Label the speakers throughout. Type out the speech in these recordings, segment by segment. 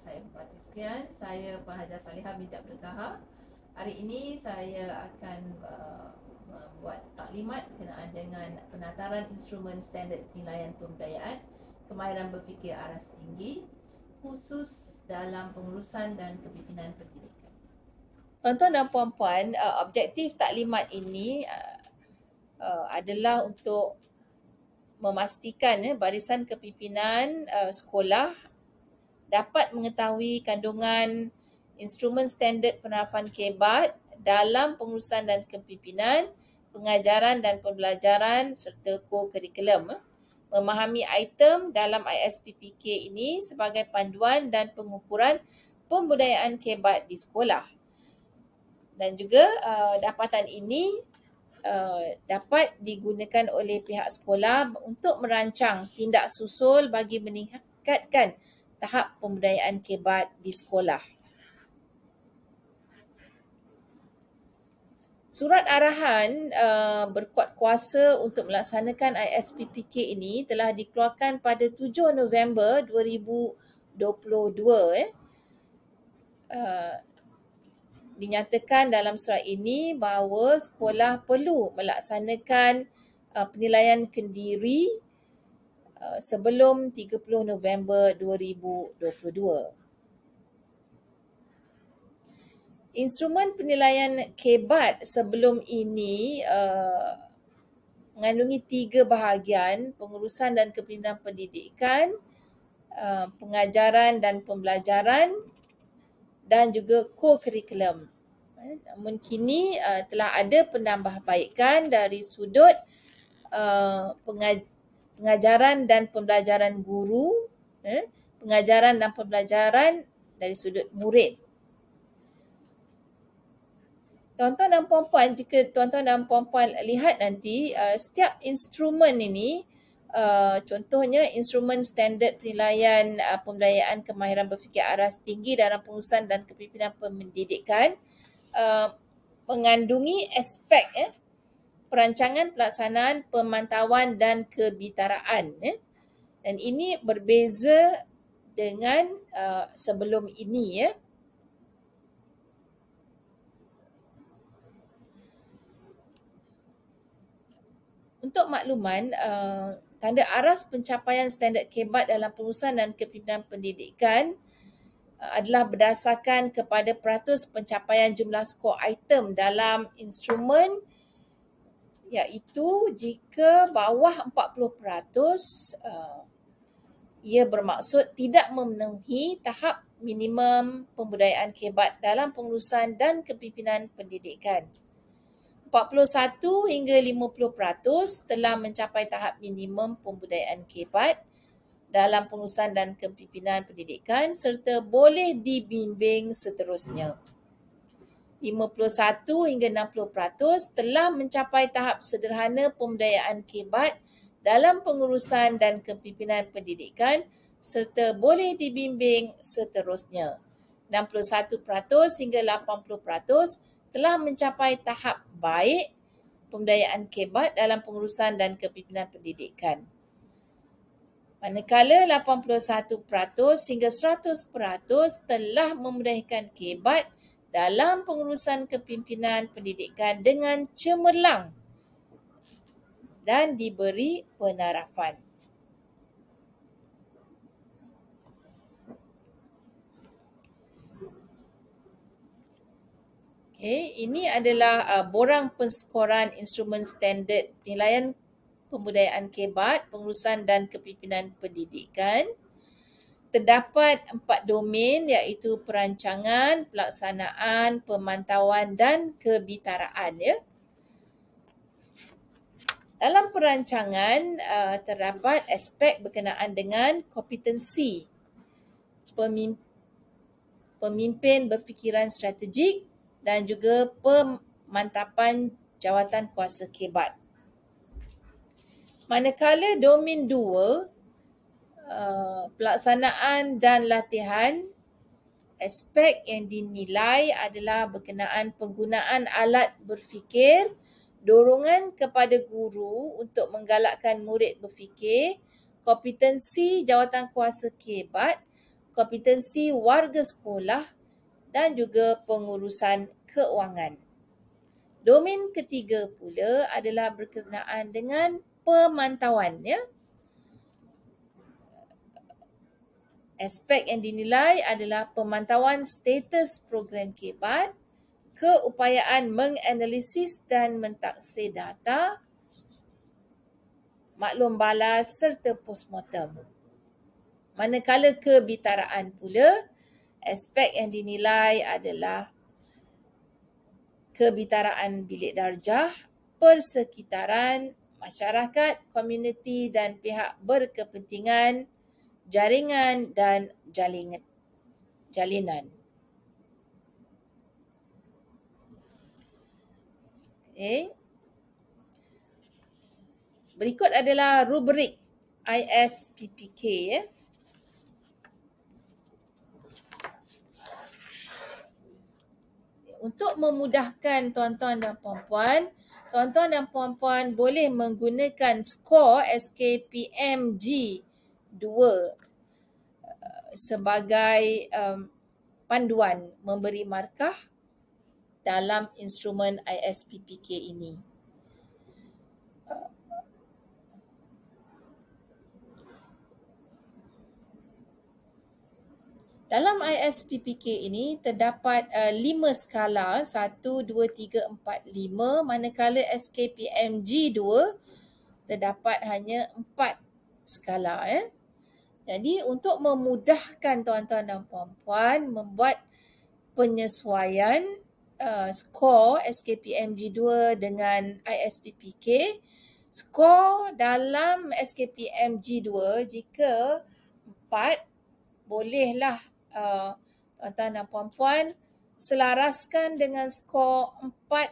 Speaker 1: saya berbakti sekian. Saya Puan Hajar Salihah binti Abdul Hari ini saya akan uh, membuat taklimat berkenaan dengan penataran instrumen standard penilaian pembiayaan kemahiran berfikir aras tinggi khusus dalam pengurusan dan kepimpinan pendidikan. Tuan-tuan dan puan-puan, uh, objektif taklimat ini uh, uh, adalah untuk memastikan eh, barisan kepimpinan uh, sekolah dapat mengetahui kandungan instrumen standard penerapan kebat dalam pengurusan dan kepimpinan, pengajaran dan pembelajaran serta co-curriculum. Memahami item dalam ISPPK ini sebagai panduan dan pengukuran pembudayaan kebat di sekolah. Dan juga uh, dapatan ini uh, dapat digunakan oleh pihak sekolah untuk merancang tindak susul bagi meningkatkan tahap pemberdayaan kebat di sekolah. Surat arahan uh, berkuat kuasa untuk melaksanakan ISPPK ini telah dikeluarkan pada 7 November 2022. Eh. Uh, dinyatakan dalam surat ini bahawa sekolah perlu melaksanakan uh, penilaian kendiri Uh, sebelum 30 November 2022. Instrumen penilaian kebat sebelum ini uh, mengandungi tiga bahagian pengurusan dan kepimpinan pendidikan, uh, pengajaran dan pembelajaran dan juga co-curriculum. Eh, namun kini uh, telah ada penambahbaikan dari sudut uh, pengajaran pengajaran dan pembelajaran guru, eh, pengajaran dan pembelajaran dari sudut murid. Tuan-tuan dan puan-puan, jika tuan-tuan dan puan-puan lihat nanti, uh, setiap instrumen ini, uh, contohnya instrumen standard penilaian uh, pembelajaran kemahiran berfikir aras tinggi dalam pengurusan dan kepimpinan pendidikan, uh, mengandungi aspek eh, perancangan pelaksanaan pemantauan dan kebitaraan eh. dan ini berbeza dengan uh, sebelum ini ya eh. untuk makluman uh, tanda aras pencapaian standard kebat dalam perusahaan dan kepimpinan pendidikan uh, adalah berdasarkan kepada peratus pencapaian jumlah skor item dalam instrumen iaitu jika bawah 40% uh, eh, ia bermaksud tidak memenuhi tahap minimum pembudayaan kebat dalam pengurusan dan kepimpinan pendidikan. 41 hingga 50% telah mencapai tahap minimum pembudayaan kebat dalam pengurusan dan kepimpinan pendidikan serta boleh dibimbing seterusnya. Hmm. 51 hingga 60% telah mencapai tahap sederhana pemberdayaan kebat dalam pengurusan dan kepimpinan pendidikan serta boleh dibimbing seterusnya. 61% hingga 80% telah mencapai tahap baik pemberdayaan kebat dalam pengurusan dan kepimpinan pendidikan. Manakala 81% hingga 100% telah memudahkan kebat dalam pengurusan kepimpinan pendidikan dengan cemerlang dan diberi penarafan. Okay, ini adalah uh, borang penskoran instrumen standard penilaian pembudayaan kebat, pengurusan dan kepimpinan pendidikan terdapat empat domain iaitu perancangan, pelaksanaan, pemantauan dan kebitaraan ya. Dalam perancangan uh, terdapat aspek berkenaan dengan kompetensi pemimpin berfikiran strategik dan juga pemantapan jawatan kuasa kebat. Manakala domain dua Uh, pelaksanaan dan latihan aspek yang dinilai adalah berkenaan penggunaan alat berfikir, dorongan kepada guru untuk menggalakkan murid berfikir, kompetensi jawatan kuasa kebat, kompetensi warga sekolah dan juga pengurusan keuangan. Domain ketiga pula adalah berkenaan dengan pemantauan ya. Aspek yang dinilai adalah pemantauan status program kebat, keupayaan menganalisis dan mentaksir data, maklum balas serta postmortem. Manakala kebitaraan pula, aspek yang dinilai adalah kebitaraan bilik darjah, persekitaran, masyarakat, komuniti dan pihak berkepentingan jaringan dan jalingan jalinan. Okay. Berikut adalah rubrik ISPPK ya. Untuk memudahkan tuan-tuan dan puan-puan, tuan-tuan dan puan-puan boleh menggunakan skor SKPMG dua uh, sebagai um, panduan memberi markah dalam instrumen ISPPK ini. Dalam ISPPK ini terdapat uh, lima skala, satu, dua, tiga, empat, lima. Manakala SKPMG dua terdapat hanya empat skala. Eh. Jadi untuk memudahkan tuan-tuan dan puan-puan membuat penyesuaian uh, skor SKPMG2 dengan ISPPK, skor dalam SKPMG2 jika 4 bolehlah uh, tuan-tuan dan puan-puan selaraskan dengan skor 4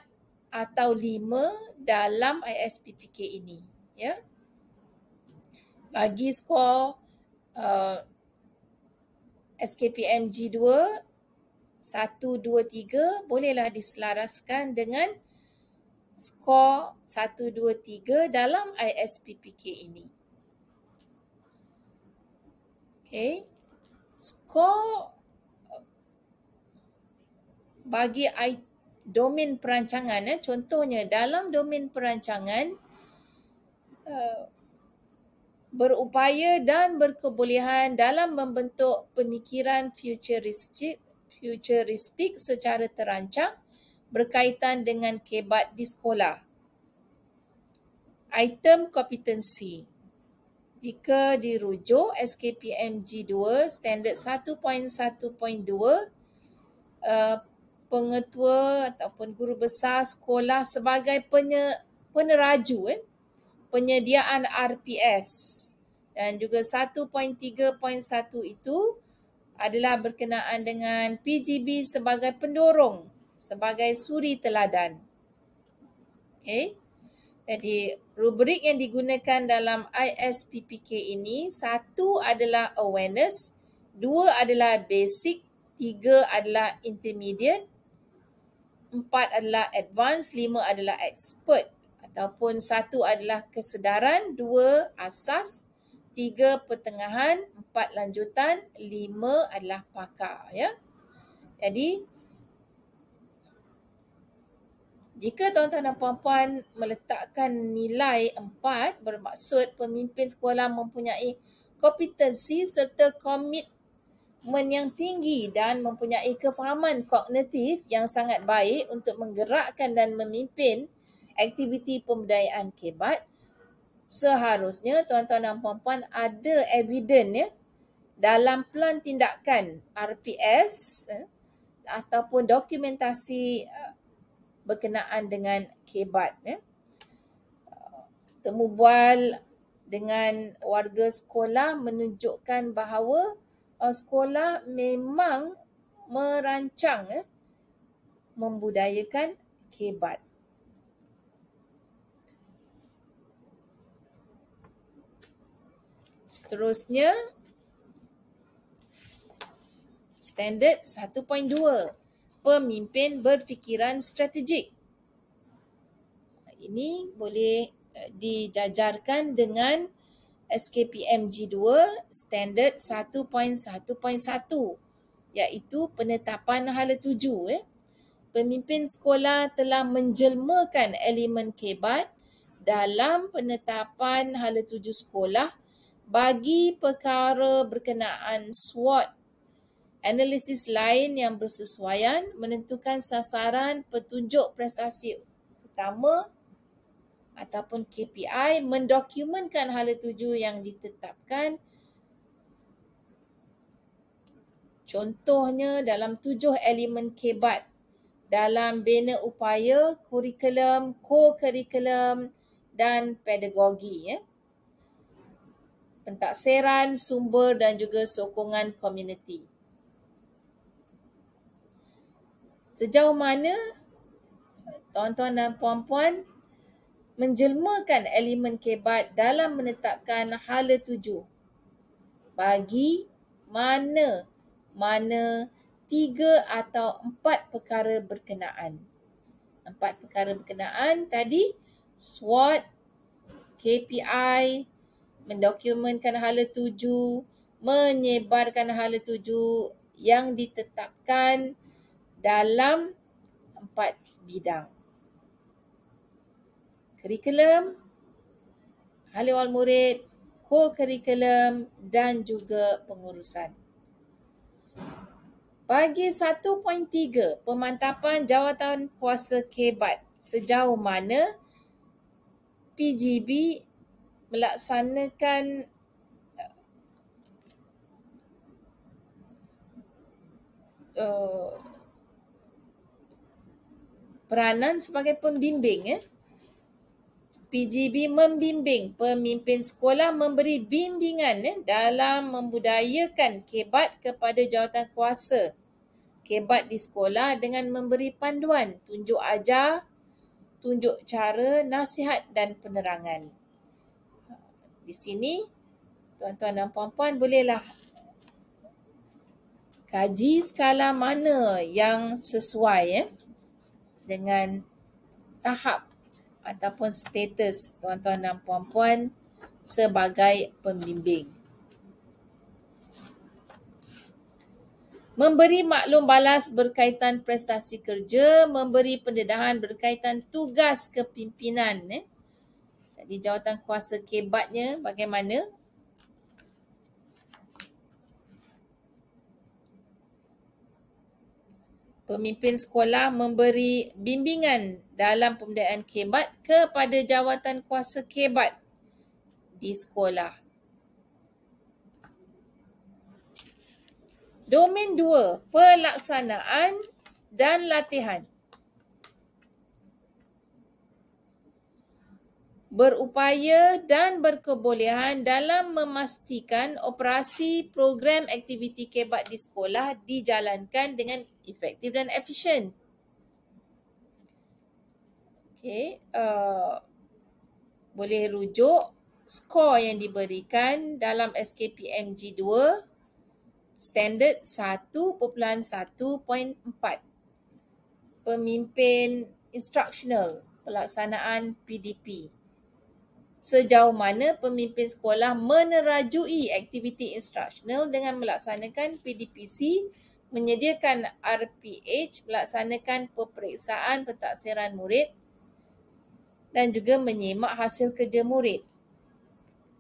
Speaker 1: atau 5 dalam ISPPK ini. Ya. Bagi skor uh, SKPM G2 1, 2, 3 bolehlah diselaraskan dengan skor 1, 2, 3 dalam ISPPK ini. Okay. Skor uh, bagi domain perancangan, eh, contohnya dalam domain perancangan, uh, berupaya dan berkebolehan dalam membentuk pemikiran futuristik futuristik secara terancang berkaitan dengan kebat di sekolah. Item kompetensi. Jika dirujuk SKPM G2 standard 1.1.2 uh, eh, pengetua ataupun guru besar sekolah sebagai penye, peneraju eh, penyediaan RPS dan juga 1.3.1 itu adalah berkenaan dengan PGB sebagai pendorong sebagai suri teladan. Okay, Jadi rubrik yang digunakan dalam ISPPK ini satu adalah awareness, dua adalah basic, tiga adalah intermediate, empat adalah advanced, lima adalah expert ataupun satu adalah kesedaran, dua asas, tiga pertengahan, empat lanjutan, lima adalah pakar. Ya? Jadi, jika tuan-tuan dan puan-puan meletakkan nilai empat bermaksud pemimpin sekolah mempunyai kompetensi serta komitmen yang tinggi dan mempunyai kefahaman kognitif yang sangat baik untuk menggerakkan dan memimpin aktiviti pemberdayaan kebat, seharusnya tuan-tuan dan puan-puan ada evidence ya dalam plan tindakan RPS eh, ataupun dokumentasi eh, berkenaan dengan kebat ya eh. temubual dengan warga sekolah menunjukkan bahawa eh, sekolah memang merancang eh, membudayakan kebat Seterusnya standard 1.2 pemimpin berfikiran strategik. Ini boleh eh, dijajarkan dengan SKPM G2 standard 1.1.1 iaitu penetapan hala tuju. Eh. Pemimpin sekolah telah menjelmakan elemen kebat dalam penetapan hala tuju sekolah bagi perkara berkenaan SWOT analisis lain yang bersesuaian menentukan sasaran petunjuk prestasi utama ataupun KPI mendokumentkan hala tuju yang ditetapkan contohnya dalam tujuh elemen kebat dalam bina upaya kurikulum, co kurikulum dan pedagogi. Eh pentadsiran, sumber dan juga sokongan komuniti. Sejauh mana tuan-tuan dan puan-puan menjelmakan elemen kebat dalam menetapkan hala tuju bagi mana mana tiga atau empat perkara berkenaan. Empat perkara berkenaan tadi SWOT, KPI, mendokumentkan hala tuju, menyebarkan hala tuju yang ditetapkan dalam empat bidang. Kurikulum, halewal murid, co-curriculum dan juga pengurusan. Bagi 1.3 pemantapan jawatan kuasa kebat sejauh mana PGB melaksanakan uh, peranan sebagai pembimbing eh PGB membimbing pemimpin sekolah memberi bimbingan eh, dalam membudayakan kebat kepada jawatan kuasa kebat di sekolah dengan memberi panduan tunjuk ajar tunjuk cara nasihat dan penerangan di sini tuan-tuan dan puan-puan bolehlah kaji skala mana yang sesuai eh, dengan tahap ataupun status tuan-tuan dan puan-puan sebagai pembimbing. Memberi maklum balas berkaitan prestasi kerja, memberi pendedahan berkaitan tugas kepimpinan. Eh di jawatan kuasa kebatnya bagaimana pemimpin sekolah memberi bimbingan dalam pemberdayaan kebat kepada jawatan kuasa kebat di sekolah. Domain dua, pelaksanaan dan latihan. berupaya dan berkebolehan dalam memastikan operasi program aktiviti kebat di sekolah dijalankan dengan efektif dan efisien. Okay. Uh, boleh rujuk skor yang diberikan dalam SKPMG 2 standard 1.1.4 pemimpin instructional pelaksanaan PDP sejauh mana pemimpin sekolah menerajui aktiviti instruksional dengan melaksanakan PDPC, menyediakan RPH, melaksanakan peperiksaan pentaksiran murid dan juga menyimak hasil kerja murid.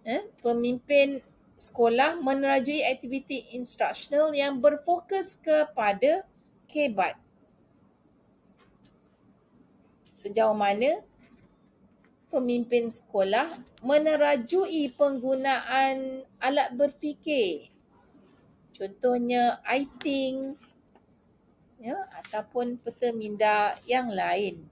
Speaker 1: Eh, pemimpin sekolah menerajui aktiviti instruksional yang berfokus kepada kebat. Sejauh mana pemimpin sekolah menerajui penggunaan alat berfikir. Contohnya I think ya ataupun peta minda yang lain.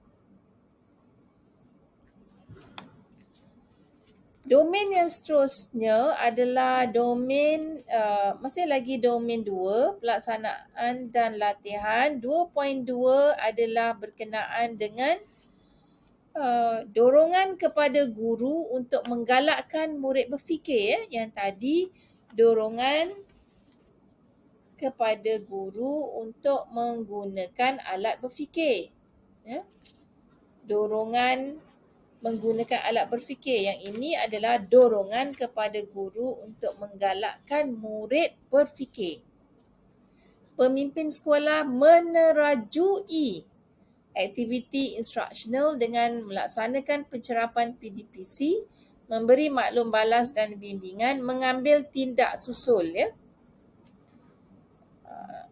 Speaker 1: Domain yang seterusnya adalah domain uh, masih lagi domain 2 pelaksanaan dan latihan 2.2 adalah berkenaan dengan Uh, dorongan kepada guru untuk menggalakkan murid berfikir ya yang tadi dorongan kepada guru untuk menggunakan alat berfikir ya dorongan menggunakan alat berfikir yang ini adalah dorongan kepada guru untuk menggalakkan murid berfikir pemimpin sekolah menerajui aktiviti instructional dengan melaksanakan pencerapan PDPC, memberi maklum balas dan bimbingan, mengambil tindak susul ya. Ah,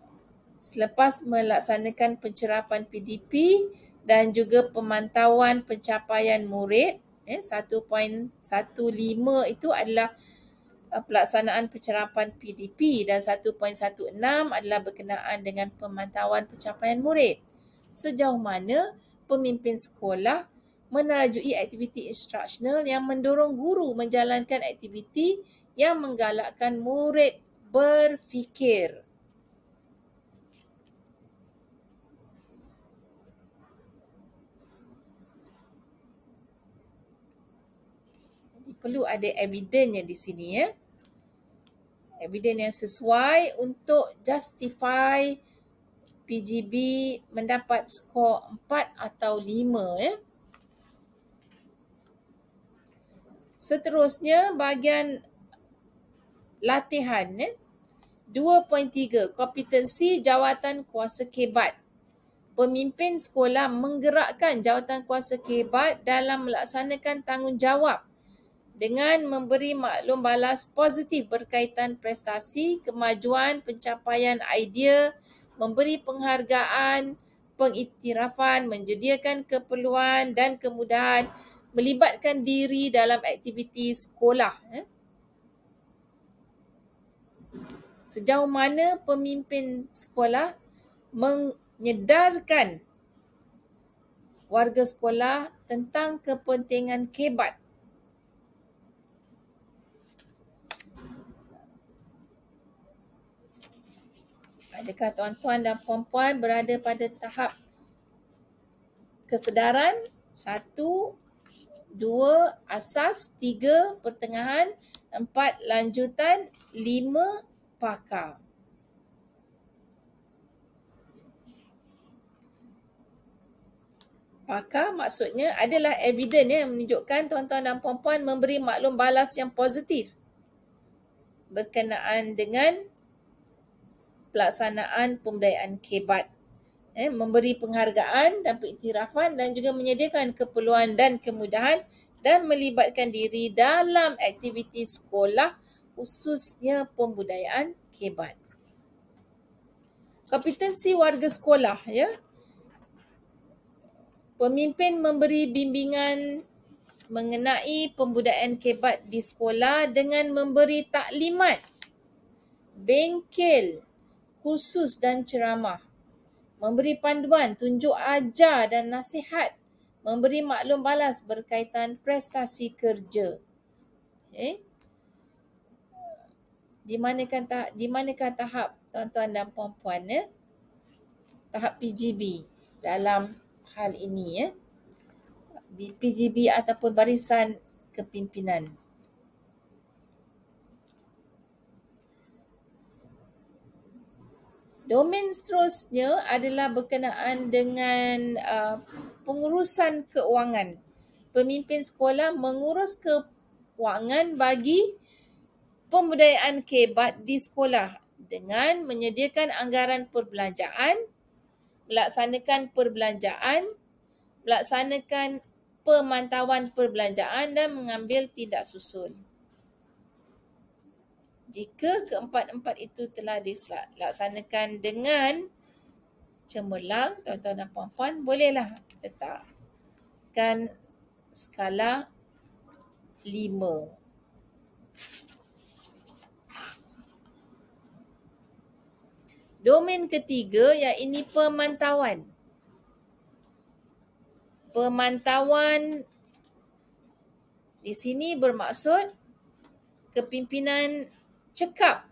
Speaker 1: selepas melaksanakan pencerapan PDP dan juga pemantauan pencapaian murid, eh, ya, 1.15 itu adalah ah, pelaksanaan pencerapan PDP dan 1.16 adalah berkenaan dengan pemantauan pencapaian murid sejauh mana pemimpin sekolah menerajui aktiviti instruksional yang mendorong guru menjalankan aktiviti yang menggalakkan murid berfikir. Jadi perlu ada evidennya di sini ya. Evidence yang sesuai untuk justify PGB mendapat skor 4 atau 5 ya. Seterusnya bahagian latihan ya. 2.3 kompetensi jawatan kuasa kebat. Pemimpin sekolah menggerakkan jawatan kuasa kebat dalam melaksanakan tanggungjawab dengan memberi maklum balas positif berkaitan prestasi, kemajuan, pencapaian idea memberi penghargaan, pengiktirafan, menjadikan keperluan dan kemudahan, melibatkan diri dalam aktiviti sekolah. Eh. Sejauh mana pemimpin sekolah menyedarkan warga sekolah tentang kepentingan kebat Adakah tuan-tuan dan puan-puan berada pada tahap kesedaran? Satu, dua, asas, tiga, pertengahan, empat, lanjutan, lima, pakar. Pakar maksudnya adalah evidence ya, yang menunjukkan tuan-tuan dan puan-puan memberi maklum balas yang positif berkenaan dengan pelaksanaan pembudayaan kebat eh memberi penghargaan dan pengiktirafan dan juga menyediakan keperluan dan kemudahan dan melibatkan diri dalam aktiviti sekolah khususnya pembudayaan kebat. Kompetensi warga sekolah ya. Pemimpin memberi bimbingan mengenai pembudayaan kebat di sekolah dengan memberi taklimat bengkel kursus dan ceramah. Memberi panduan, tunjuk ajar dan nasihat. Memberi maklum balas berkaitan prestasi kerja. Okay. Eh? Di manakah tahap, di manakah tahap tuan-tuan dan puan-puan ya? Tahap PGB dalam hal ini ya. Eh? PGB ataupun barisan kepimpinan. Domain seterusnya adalah berkenaan dengan uh, pengurusan keuangan. Pemimpin sekolah mengurus keuangan bagi pembudayaan kebat di sekolah dengan menyediakan anggaran perbelanjaan, melaksanakan perbelanjaan, melaksanakan pemantauan perbelanjaan dan mengambil tindak susun jika keempat-empat itu telah dilaksanakan dengan cemerlang tuan-tuan dan puan-puan bolehlah letakkan skala lima. Domain ketiga yang ini pemantauan. Pemantauan di sini bermaksud kepimpinan cekap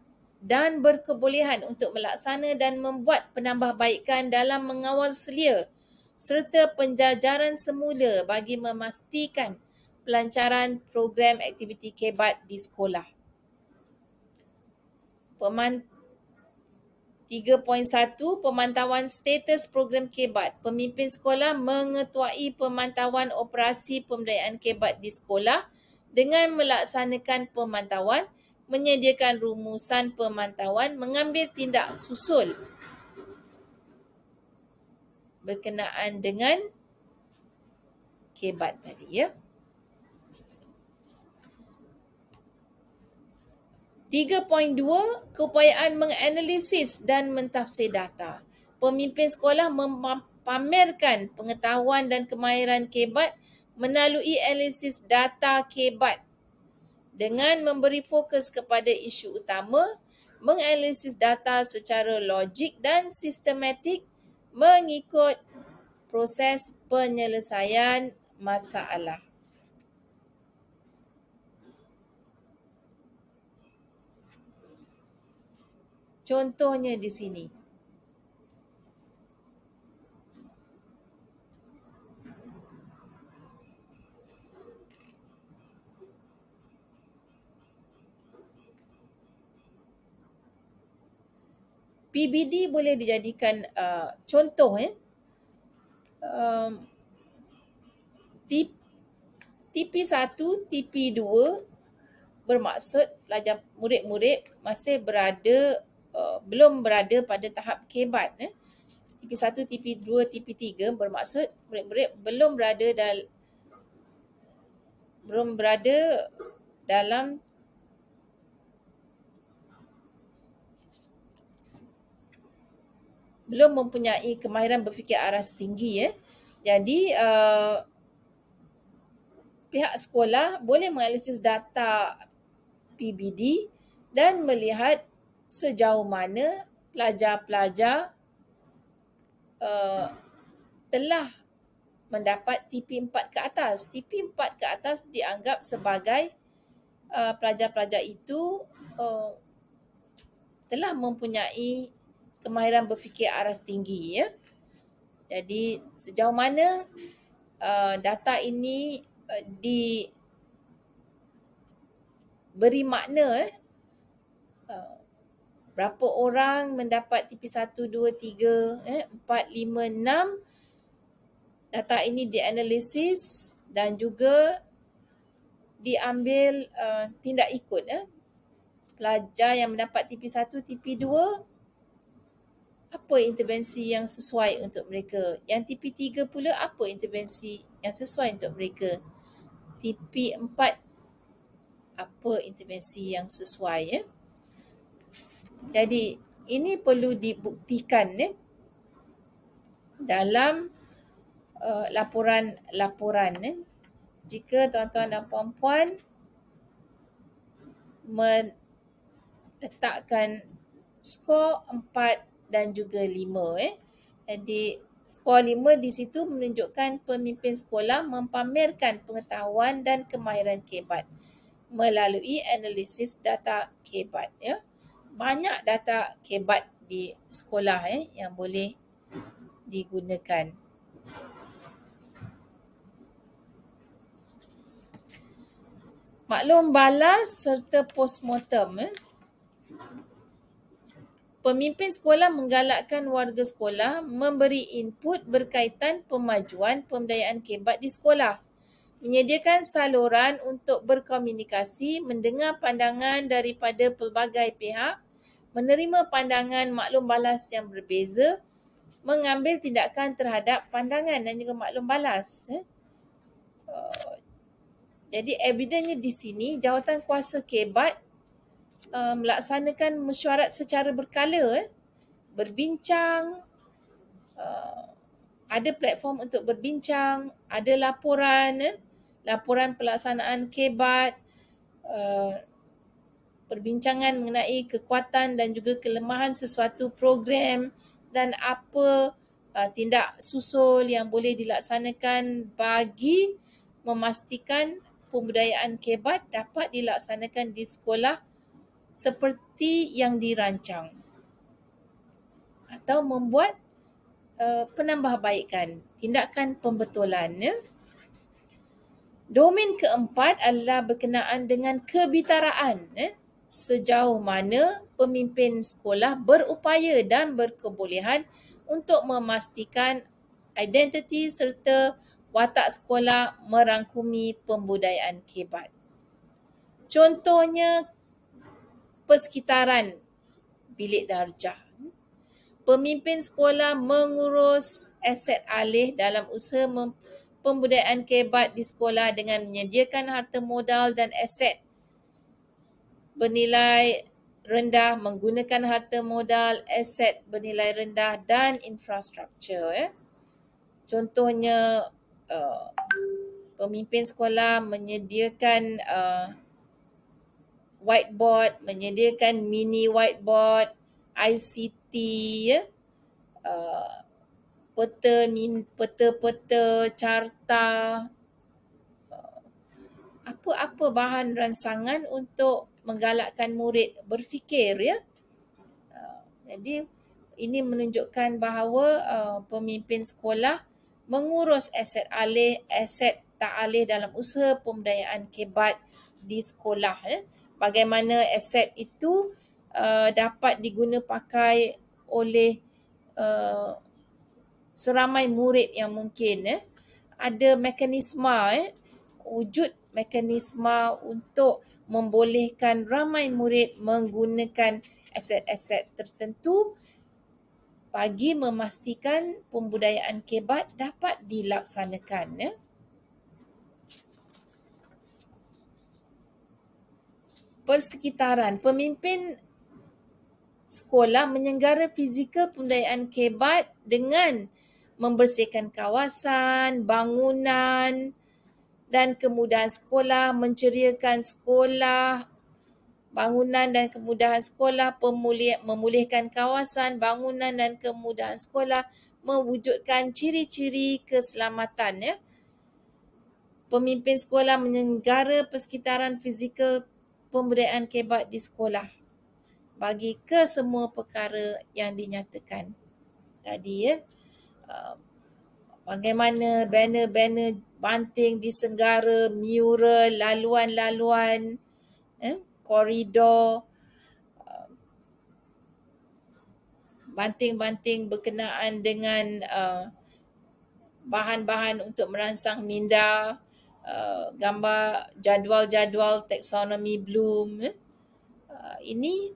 Speaker 1: dan berkebolehan untuk melaksana dan membuat penambahbaikan dalam mengawal selia serta penjajaran semula bagi memastikan pelancaran program aktiviti kebat di sekolah. Peman 3.1 Pemantauan status program kebat. Pemimpin sekolah mengetuai pemantauan operasi pemberdayaan kebat di sekolah dengan melaksanakan pemantauan menyediakan rumusan pemantauan mengambil tindak susul berkenaan dengan kebat tadi ya. Tiga poin dua, keupayaan menganalisis dan mentafsir data. Pemimpin sekolah memamerkan pengetahuan dan kemahiran kebat melalui analisis data kebat dengan memberi fokus kepada isu utama, menganalisis data secara logik dan sistematik mengikut proses penyelesaian masalah. Contohnya di sini. PBD boleh dijadikan uh, contoh eh. Um, tip, TP1, TP2 bermaksud pelajar murid-murid masih berada uh, belum berada pada tahap kebat eh. TP1, TP2, TP3 bermaksud murid-murid belum berada dalam belum berada dalam belum mempunyai kemahiran berfikir aras tinggi ya. Jadi uh, pihak sekolah boleh menganalisis data PBD dan melihat sejauh mana pelajar-pelajar uh, telah mendapat TP4 ke atas. TP4 ke atas dianggap sebagai uh, pelajar-pelajar itu uh, telah mempunyai kemahiran berfikir aras tinggi ya. Jadi sejauh mana uh, data ini uh, di beri makna eh uh, berapa orang mendapat TP 1 2 3 eh 4 5 6 data ini dianalisis dan juga diambil uh, tindak ikut eh pelajar yang mendapat TP 1 TP apa intervensi yang sesuai untuk mereka. Yang tipi tiga pula, apa intervensi yang sesuai untuk mereka. Tipi empat, apa intervensi yang sesuai. Ya? Jadi, ini perlu dibuktikan ya? dalam uh, laporan-laporan. Uh, ya? Jika tuan-tuan dan puan-puan men- skor empat dan juga lima. eh. Jadi skor lima di situ menunjukkan pemimpin sekolah mempamerkan pengetahuan dan kemahiran kebat melalui analisis data kebat ya. Banyak data kebat di sekolah eh yang boleh digunakan. Maklum balas serta postmortem eh pemimpin sekolah menggalakkan warga sekolah memberi input berkaitan pemajuan pemberdayaan kebat di sekolah. Menyediakan saluran untuk berkomunikasi, mendengar pandangan daripada pelbagai pihak, menerima pandangan maklum balas yang berbeza, mengambil tindakan terhadap pandangan dan juga maklum balas. Eh. Uh, jadi evidennya di sini jawatan kuasa kebat Um, melaksanakan mesyuarat secara berkala eh, berbincang uh, ada platform untuk berbincang ada laporan eh, laporan pelaksanaan kebat uh, perbincangan mengenai kekuatan dan juga kelemahan sesuatu program dan apa uh, tindak susul yang boleh dilaksanakan bagi memastikan pemberdayaan kebat dapat dilaksanakan di sekolah seperti yang dirancang atau membuat uh, penambahbaikan tindakan pembetulan ya. Domain keempat adalah berkenaan dengan kebitaraan ya. sejauh mana pemimpin sekolah berupaya dan berkebolehan untuk memastikan identiti serta watak sekolah merangkumi pembudayaan kebat. Contohnya persekitaran bilik darjah. Pemimpin sekolah mengurus aset alih dalam usaha pembudayaan kebat di sekolah dengan menyediakan harta modal dan aset bernilai rendah menggunakan harta modal, aset bernilai rendah dan infrastruktur. Ya. Contohnya uh, pemimpin sekolah menyediakan uh, whiteboard, menyediakan mini whiteboard, ICT, ya. Uh, peta min peta-peta carta uh, apa-apa bahan rangsangan untuk menggalakkan murid berfikir ya uh, jadi ini menunjukkan bahawa uh, pemimpin sekolah mengurus aset alih aset tak alih dalam usaha pemberdayaan kebat di sekolah ya bagaimana aset itu uh, dapat pakai oleh uh, seramai murid yang mungkin eh. ada mekanisme eh, wujud mekanisme untuk membolehkan ramai murid menggunakan aset-aset tertentu bagi memastikan pembudayaan kebat dapat dilaksanakan eh. persekitaran. Pemimpin sekolah menyenggara fizikal pendayaan kebat dengan membersihkan kawasan, bangunan dan kemudahan sekolah, menceriakan sekolah, bangunan dan kemudahan sekolah, pemulih, memulihkan kawasan, bangunan dan kemudahan sekolah, mewujudkan ciri-ciri keselamatan. Ya. Pemimpin sekolah menyenggara persekitaran fizikal pemberian kebat di sekolah bagi ke semua perkara yang dinyatakan tadi ya. Um, bagaimana banner-banner banting di senggara, mural, laluan-laluan, eh, koridor, um, banting-banting berkenaan dengan uh, bahan-bahan untuk merangsang minda, Uh, gambar jadual-jadual taksonomi bloom eh? uh, ini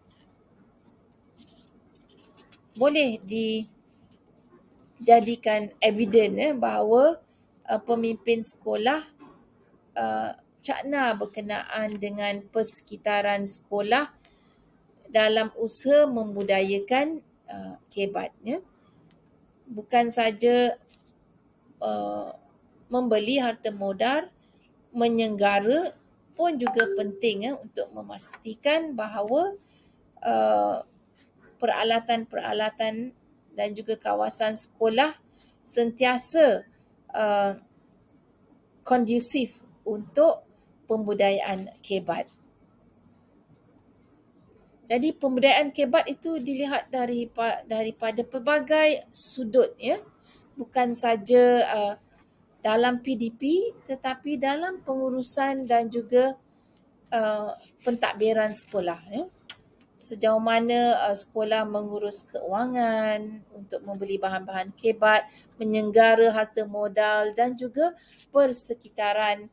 Speaker 1: boleh dijadikan evidence eh, bahawa uh, pemimpin sekolah uh, cakna berkenaan dengan persekitaran sekolah dalam usaha membudayakan uh, kebat. Ya. Bukan saja uh, membeli harta modar menyenggara pun juga penting eh, untuk memastikan bahawa uh, peralatan-peralatan uh, dan juga kawasan sekolah sentiasa uh, kondusif untuk pembudayaan kebat. Jadi pembudayaan kebat itu dilihat dari daripada pelbagai sudut ya. Bukan saja uh, dalam PDP tetapi dalam pengurusan dan juga uh, pentadbiran sekolah ya. Sejauh mana uh, sekolah mengurus keuangan untuk membeli bahan-bahan kebat, menyenggara harta modal dan juga persekitaran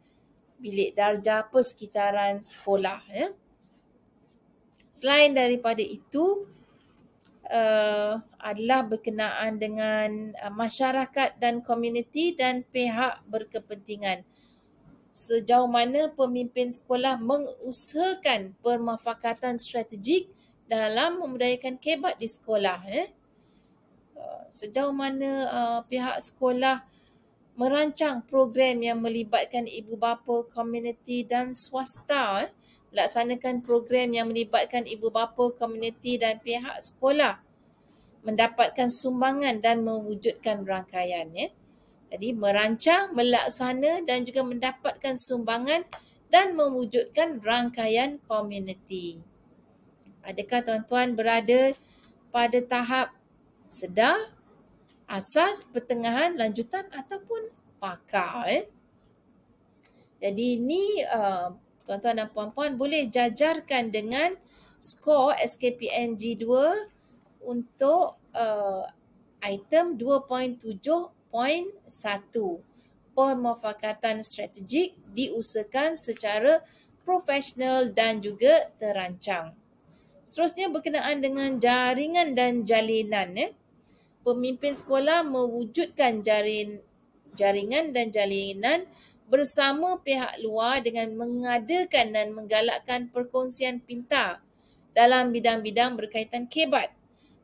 Speaker 1: bilik darjah, persekitaran sekolah ya. Selain daripada itu, uh, adalah berkenaan dengan uh, masyarakat dan komuniti dan pihak berkepentingan. Sejauh mana pemimpin sekolah mengusahakan permafakatan strategik dalam memudayakan kebat di sekolah. Eh? Sejauh mana uh, pihak sekolah merancang program yang melibatkan ibu bapa, komuniti dan swasta eh, Laksanakan program yang melibatkan ibu bapa, komuniti dan pihak sekolah mendapatkan sumbangan dan mewujudkan rangkaian ya. Jadi merancang, melaksana dan juga mendapatkan sumbangan dan mewujudkan rangkaian komuniti. Adakah tuan-tuan berada pada tahap sedar, asas, pertengahan, lanjutan ataupun pakar? Eh? Jadi ini uh, tuan-tuan dan puan-puan boleh jajarkan dengan skor SKPN G2 untuk uh, item 2.7.1 Permufakatan strategik diusahakan secara profesional dan juga terancang. Seterusnya berkenaan dengan jaringan dan jalinan. Eh. Pemimpin sekolah mewujudkan jaring, jaringan dan jalinan bersama pihak luar dengan mengadakan dan menggalakkan perkongsian pintar dalam bidang-bidang berkaitan kebat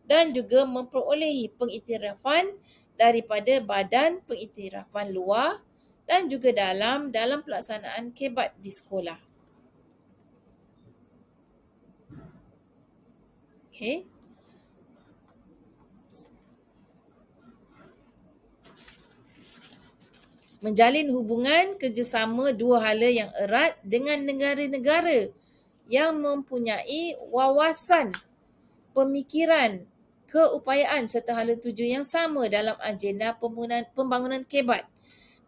Speaker 1: dan juga memperolehi pengiktirafan daripada badan pengiktirafan luar dan juga dalam dalam pelaksanaan kebat di sekolah. Okay. menjalin hubungan kerjasama dua hala yang erat dengan negara-negara yang mempunyai wawasan, pemikiran, keupayaan serta hala tuju yang sama dalam agenda pembangunan, pembangunan kebat.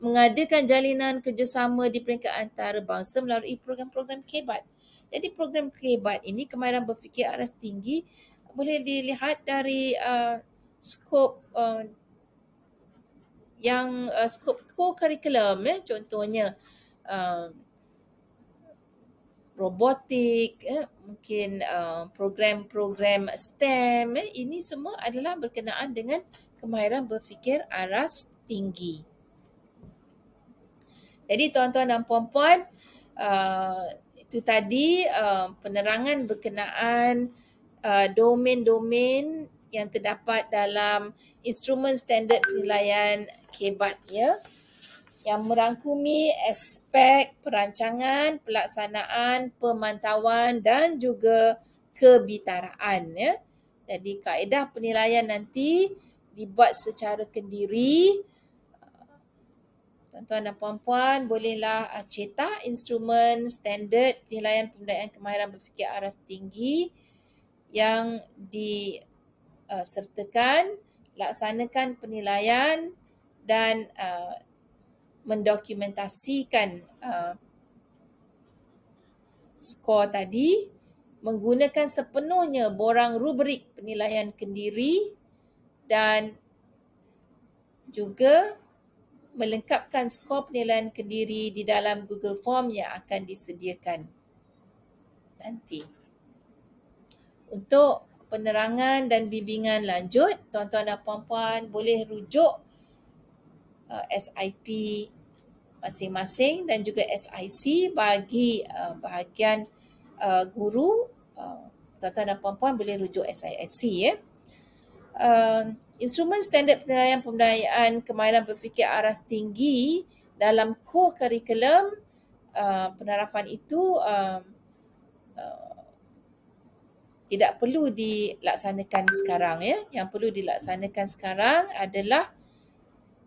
Speaker 1: Mengadakan jalinan kerjasama di peringkat antarabangsa melalui program-program kebat. Jadi program kebat ini kemahiran berfikir aras tinggi boleh dilihat dari uh, skop uh, yang uh, scope co-curriculum eh, contohnya uh, robotik eh, mungkin uh, program-program STEM eh, ini semua adalah berkenaan dengan kemahiran berfikir aras tinggi. Jadi tuan-tuan dan puan-puan uh, itu tadi uh, penerangan berkenaan uh, domain-domain yang terdapat dalam instrumen standard penilaian hebat ya yang merangkumi aspek perancangan, pelaksanaan, pemantauan dan juga kebitaraan ya. Jadi kaedah penilaian nanti dibuat secara kendiri. Tuan-tuan dan puan-puan bolehlah cetak instrumen standard penilaian pembinaan kemahiran berfikir aras tinggi yang disertakan laksanakan penilaian dan uh, mendokumentasikan uh, skor tadi menggunakan sepenuhnya borang rubrik penilaian kendiri dan juga melengkapkan skor penilaian kendiri di dalam Google Form yang akan disediakan nanti. Untuk penerangan dan bimbingan lanjut, tuan-tuan dan puan-puan boleh rujuk Uh, SIP masing-masing dan juga SIC bagi uh, bahagian uh, guru tuan-tuan dan puan-puan boleh rujuk SIC ya. Um, instrumen standard penilaian pemberdayaan kemahiran berfikir aras tinggi dalam core curriculum penarafan itu um, tidak perlu dilaksanakan sekarang ya. Yang perlu dilaksanakan sekarang adalah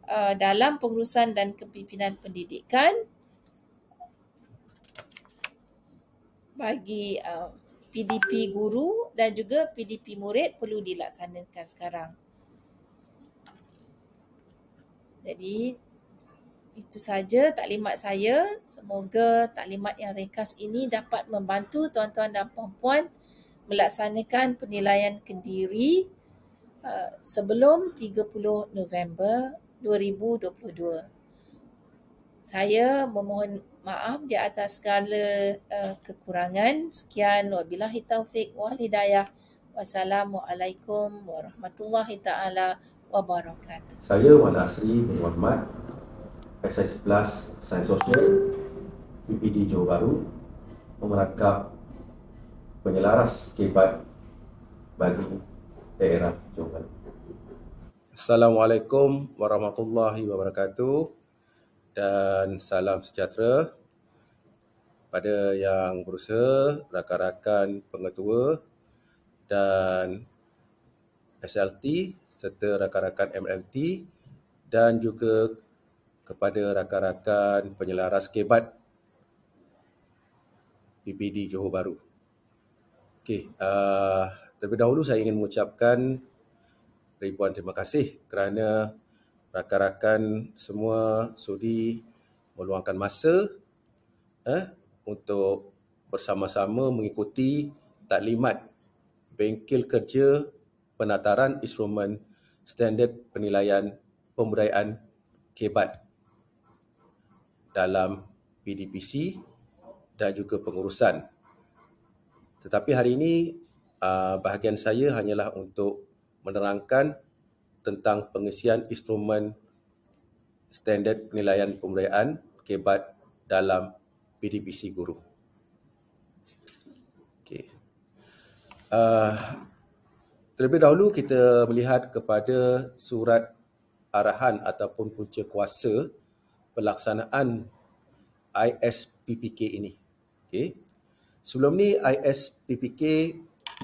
Speaker 1: Uh, dalam pengurusan dan kepimpinan pendidikan bagi uh, PDP guru dan juga PDP murid perlu dilaksanakan sekarang. Jadi itu saja taklimat saya. Semoga taklimat yang ringkas ini dapat membantu tuan-tuan dan puan-puan melaksanakan penilaian kendiri uh, sebelum 30 November 2020. 2022. Saya memohon maaf di atas segala uh, kekurangan. Sekian wabillahi taufik wal hidayah. Wassalamualaikum warahmatullahi taala wabarakatuh.
Speaker 2: Saya Wan Asri bin Muhammad SS Plus Sains Sosial PPD Johor Bahru memerangkap penyelaras kebat bagi daerah Johor Bahru. Assalamualaikum warahmatullahi wabarakatuh dan salam sejahtera pada yang berusaha, rakan-rakan pengetua dan SLT serta rakan-rakan MLT dan juga kepada rakan-rakan penyelaras kebat PPD Johor Bahru. Okey, uh, terlebih dahulu saya ingin mengucapkan ribuan terima kasih kerana rakan-rakan semua sudi meluangkan masa eh, untuk bersama-sama mengikuti taklimat bengkel kerja penataran instrumen standard penilaian pemberdayaan kebat dalam PDPC dan juga pengurusan. Tetapi hari ini ah, bahagian saya hanyalah untuk menerangkan tentang pengisian instrumen standard penilaian pemberian kebat dalam PDPC guru. Okay, Uh, terlebih dahulu kita melihat kepada surat arahan ataupun punca kuasa pelaksanaan ISPPK ini. Okay, Sebelum ni ISPPK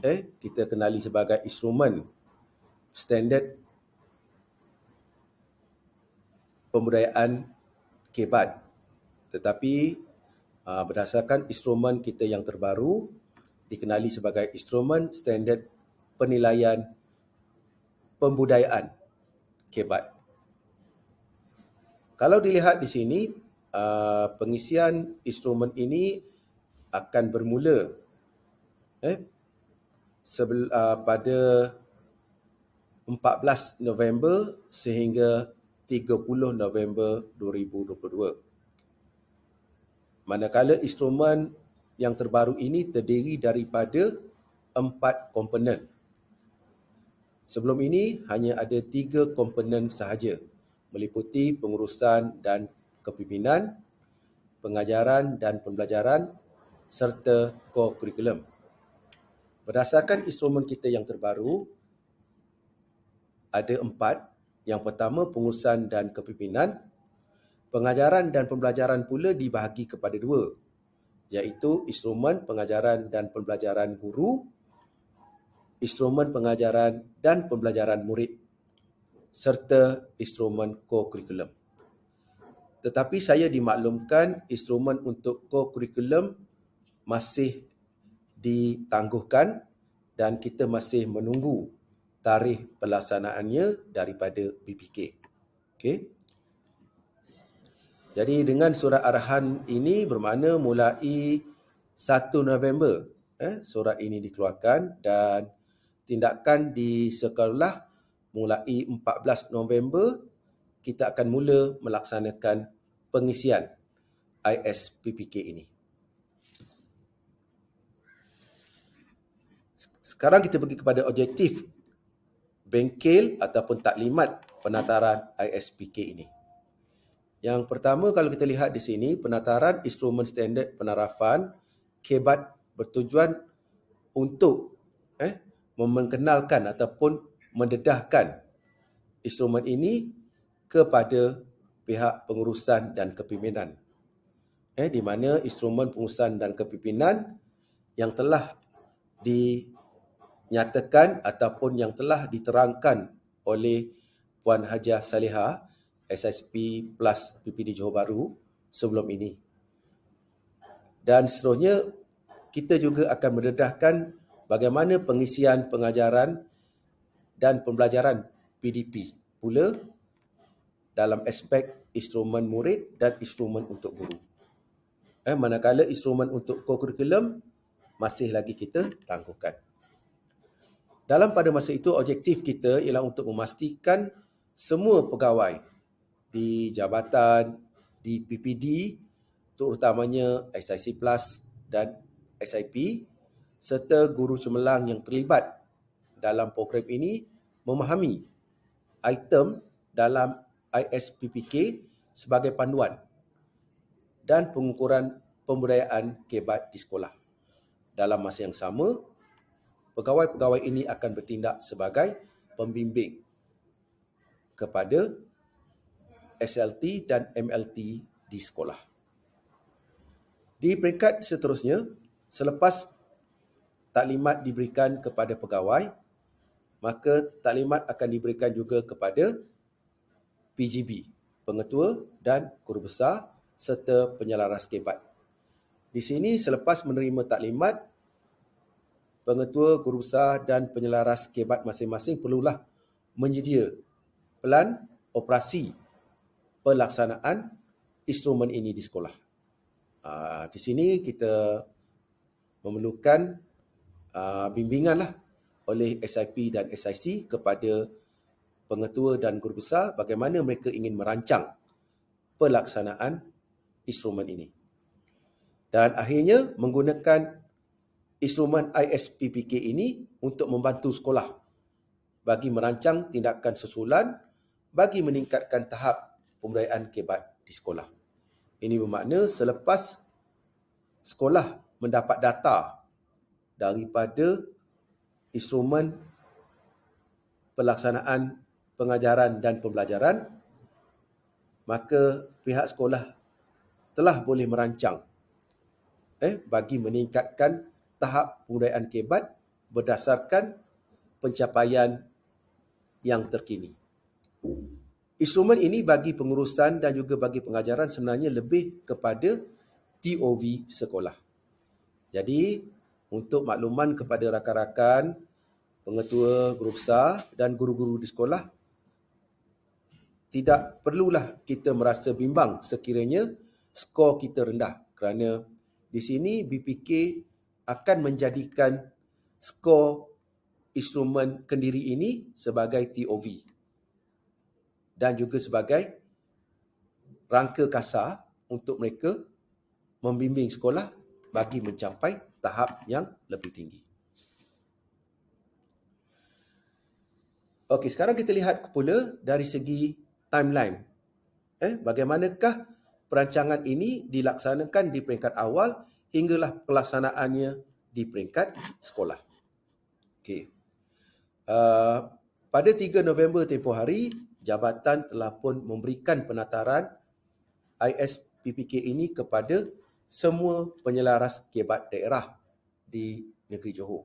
Speaker 2: eh kita kenali sebagai instrumen standard pembudayaan kebat. Tetapi uh, berdasarkan instrumen kita yang terbaru dikenali sebagai instrumen standard penilaian pembudayaan kebat. Kalau dilihat di sini, uh, pengisian instrumen ini akan bermula eh, uh, pada 14 November sehingga 30 November 2022. Manakala instrumen yang terbaru ini terdiri daripada empat komponen. Sebelum ini hanya ada tiga komponen sahaja meliputi pengurusan dan kepimpinan, pengajaran dan pembelajaran serta core curriculum. Berdasarkan instrumen kita yang terbaru, ada empat. Yang pertama pengurusan dan kepimpinan. Pengajaran dan pembelajaran pula dibahagi kepada dua iaitu instrumen pengajaran dan pembelajaran guru, instrumen pengajaran dan pembelajaran murid serta instrumen co-curriculum. Tetapi saya dimaklumkan instrumen untuk co-curriculum masih ditangguhkan dan kita masih menunggu tarikh pelaksanaannya daripada BPK. Okey. Jadi dengan surat arahan ini bermakna mulai 1 November eh, surat ini dikeluarkan dan tindakan di sekolah mulai 14 November kita akan mula melaksanakan pengisian ISPPK ini. Sekarang kita pergi kepada objektif bengkel ataupun taklimat penataran ISPK ini. Yang pertama kalau kita lihat di sini penataran instrumen standard penarafan kebat bertujuan untuk eh memperkenalkan ataupun mendedahkan instrumen ini kepada pihak pengurusan dan kepimpinan. Eh di mana instrumen pengurusan dan kepimpinan yang telah di nyatakan ataupun yang telah diterangkan oleh Puan Hajah Saleha SSP Plus PPD Johor Bahru sebelum ini. Dan seterusnya kita juga akan mendedahkan bagaimana pengisian pengajaran dan pembelajaran PDP pula dalam aspek instrumen murid dan instrumen untuk guru. Eh, manakala instrumen untuk kokurikulum masih lagi kita tangguhkan. Dalam pada masa itu objektif kita ialah untuk memastikan semua pegawai di jabatan di PPD terutamanya SIC Plus dan SIP serta guru cemerlang yang terlibat dalam program ini memahami item dalam ISPPK sebagai panduan dan pengukuran pemberdayaan kebat di sekolah. Dalam masa yang sama, pegawai-pegawai ini akan bertindak sebagai pembimbing kepada SLT dan MLT di sekolah. Di peringkat seterusnya, selepas taklimat diberikan kepada pegawai, maka taklimat akan diberikan juga kepada PGB, pengetua dan guru besar serta penyelaras kebat. Di sini selepas menerima taklimat, pengetua, guru besar dan penyelaras kebat masing-masing perlulah menyedia pelan operasi pelaksanaan instrumen ini di sekolah. Ah, di sini kita memerlukan ah, bimbingan lah oleh SIP dan SIC kepada pengetua dan guru besar bagaimana mereka ingin merancang pelaksanaan instrumen ini. Dan akhirnya menggunakan instrumen ISPPK ini untuk membantu sekolah bagi merancang tindakan susulan bagi meningkatkan tahap pemberdayaan kebat di sekolah. Ini bermakna selepas sekolah mendapat data daripada instrumen pelaksanaan pengajaran dan pembelajaran maka pihak sekolah telah boleh merancang eh bagi meningkatkan tahap penguraian kebat berdasarkan pencapaian yang terkini. Instrumen ini bagi pengurusan dan juga bagi pengajaran sebenarnya lebih kepada TOV sekolah. Jadi untuk makluman kepada rakan-rakan, pengetua guru besar dan guru-guru di sekolah, tidak perlulah kita merasa bimbang sekiranya skor kita rendah kerana di sini BPK akan menjadikan skor instrumen kendiri ini sebagai TOV dan juga sebagai rangka kasar untuk mereka membimbing sekolah bagi mencapai tahap yang lebih tinggi. Okey, sekarang kita lihat pula dari segi timeline. Eh, bagaimanakah perancangan ini dilaksanakan di peringkat awal hinggalah pelaksanaannya di peringkat sekolah. Okey. Uh, pada 3 November tempoh hari, jabatan telah pun memberikan penataran ISPPK ini kepada semua penyelaras kebat daerah di negeri Johor.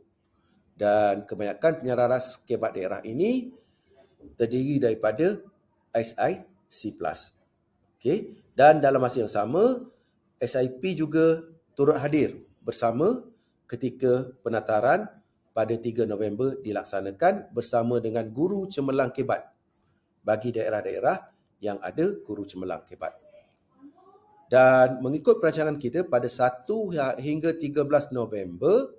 Speaker 2: Dan kebanyakan penyelaras kebat daerah ini terdiri daripada SIC+. Okay. Dan dalam masa yang sama, SIP juga turut hadir bersama ketika penataran pada 3 November dilaksanakan bersama dengan guru cemerlang kebat bagi daerah-daerah yang ada guru cemerlang kebat. Dan mengikut perancangan kita pada 1 hingga 13 November,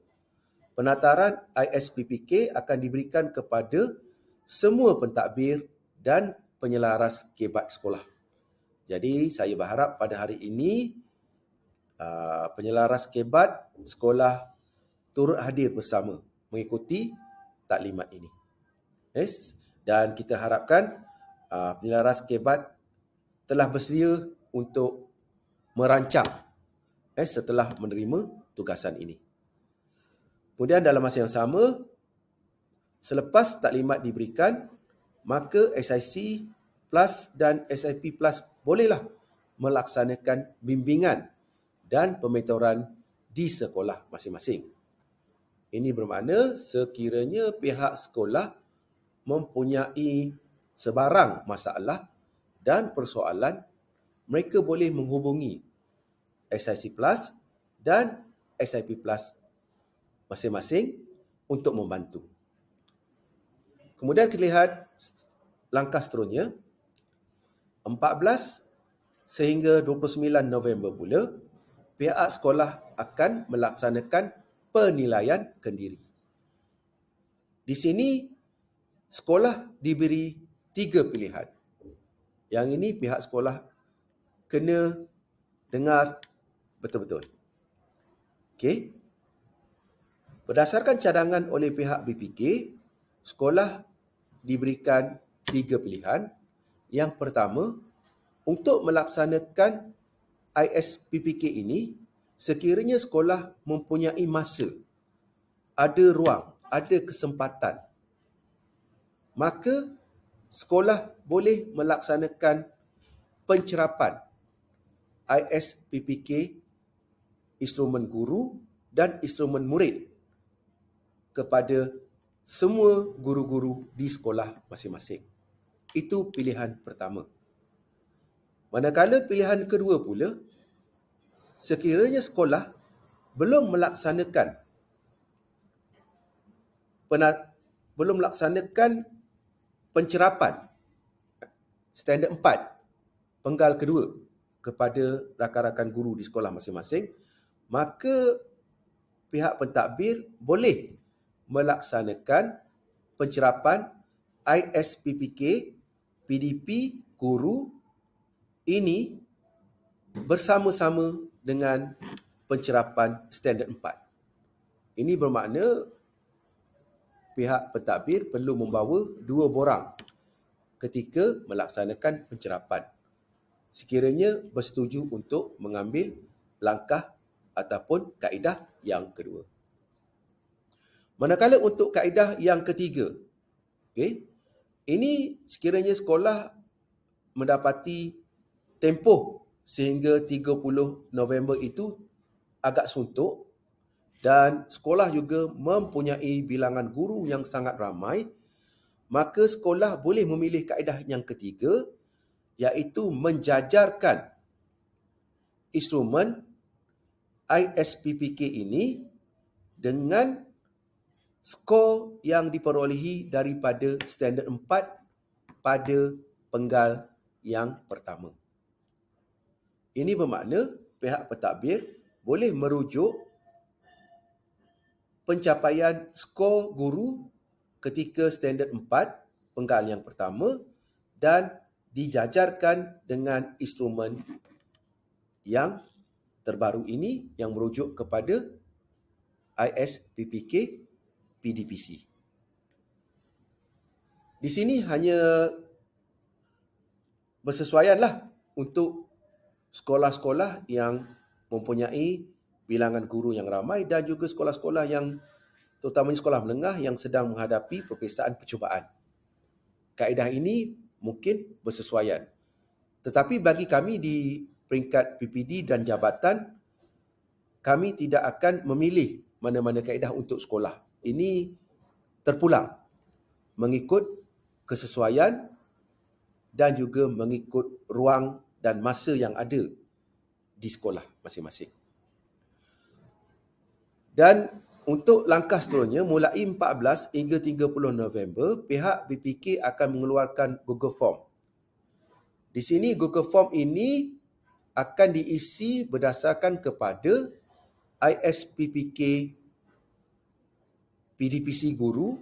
Speaker 2: penataran ISPPK akan diberikan kepada semua pentadbir dan penyelaras kebat sekolah. Jadi saya berharap pada hari ini Uh, penyelaras kebat sekolah turut hadir bersama mengikuti taklimat ini. Yes? Dan kita harapkan uh, penyelaras kebat telah bersedia untuk merancang eh, setelah menerima tugasan ini. Kemudian dalam masa yang sama, selepas taklimat diberikan, maka SIC Plus dan SIP Plus bolehlah melaksanakan bimbingan dan pemetoran di sekolah masing-masing. Ini bermakna sekiranya pihak sekolah mempunyai sebarang masalah dan persoalan, mereka boleh menghubungi SIC Plus dan SIP Plus masing-masing untuk membantu. Kemudian kita lihat langkah seterusnya, 14 sehingga 29 November pula, pihak sekolah akan melaksanakan penilaian kendiri. Di sini, sekolah diberi tiga pilihan. Yang ini pihak sekolah kena dengar betul-betul. Okey. Berdasarkan cadangan oleh pihak BPK, sekolah diberikan tiga pilihan. Yang pertama, untuk melaksanakan ISPPK ini sekiranya sekolah mempunyai masa, ada ruang, ada kesempatan, maka sekolah boleh melaksanakan pencerapan ISPPK instrumen guru dan instrumen murid kepada semua guru-guru di sekolah masing-masing. Itu pilihan pertama. Manakala pilihan kedua pula, sekiranya sekolah belum melaksanakan pena, belum melaksanakan pencerapan standard 4 penggal kedua kepada rakan-rakan guru di sekolah masing-masing maka pihak pentadbir boleh melaksanakan pencerapan ISPPK PDP guru ini bersama-sama dengan pencerapan standard 4. Ini bermakna pihak pentadbir perlu membawa dua borang ketika melaksanakan pencerapan. Sekiranya bersetuju untuk mengambil langkah ataupun kaedah yang kedua. Manakala untuk kaedah yang ketiga, okay, ini sekiranya sekolah mendapati tempoh sehingga 30 November itu agak suntuk dan sekolah juga mempunyai bilangan guru yang sangat ramai maka sekolah boleh memilih kaedah yang ketiga iaitu menjajarkan instrumen ISPPK ini dengan skor yang diperolehi daripada standard 4 pada penggal yang pertama. Ini bermakna pihak pentadbir boleh merujuk pencapaian skor guru ketika standard 4 penggal yang pertama dan dijajarkan dengan instrumen yang terbaru ini yang merujuk kepada ISPPK PDPC. Di sini hanya bersesuaianlah untuk sekolah-sekolah yang mempunyai bilangan guru yang ramai dan juga sekolah-sekolah yang terutamanya sekolah menengah yang sedang menghadapi perpisahan percubaan. Kaedah ini mungkin bersesuaian. Tetapi bagi kami di peringkat PPD dan jabatan, kami tidak akan memilih mana-mana kaedah untuk sekolah. Ini terpulang mengikut kesesuaian dan juga mengikut ruang dan masa yang ada di sekolah masing-masing. Dan untuk langkah seterusnya, mulai 14 hingga 30 November, pihak BPK akan mengeluarkan Google Form. Di sini, Google Form ini akan diisi berdasarkan kepada ISPPK PDPC Guru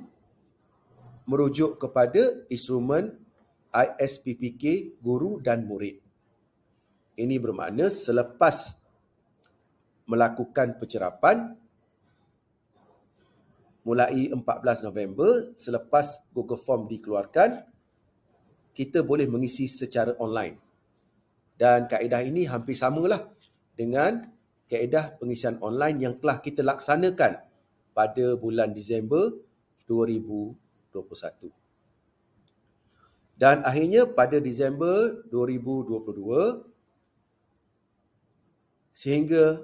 Speaker 2: merujuk kepada instrumen ISPPK Guru dan Murid. Ini bermakna selepas melakukan pencerapan mulai 14 November selepas Google Form dikeluarkan kita boleh mengisi secara online. Dan kaedah ini hampir samalah dengan kaedah pengisian online yang telah kita laksanakan pada bulan Disember 2021. Dan akhirnya pada Disember 2022 sehingga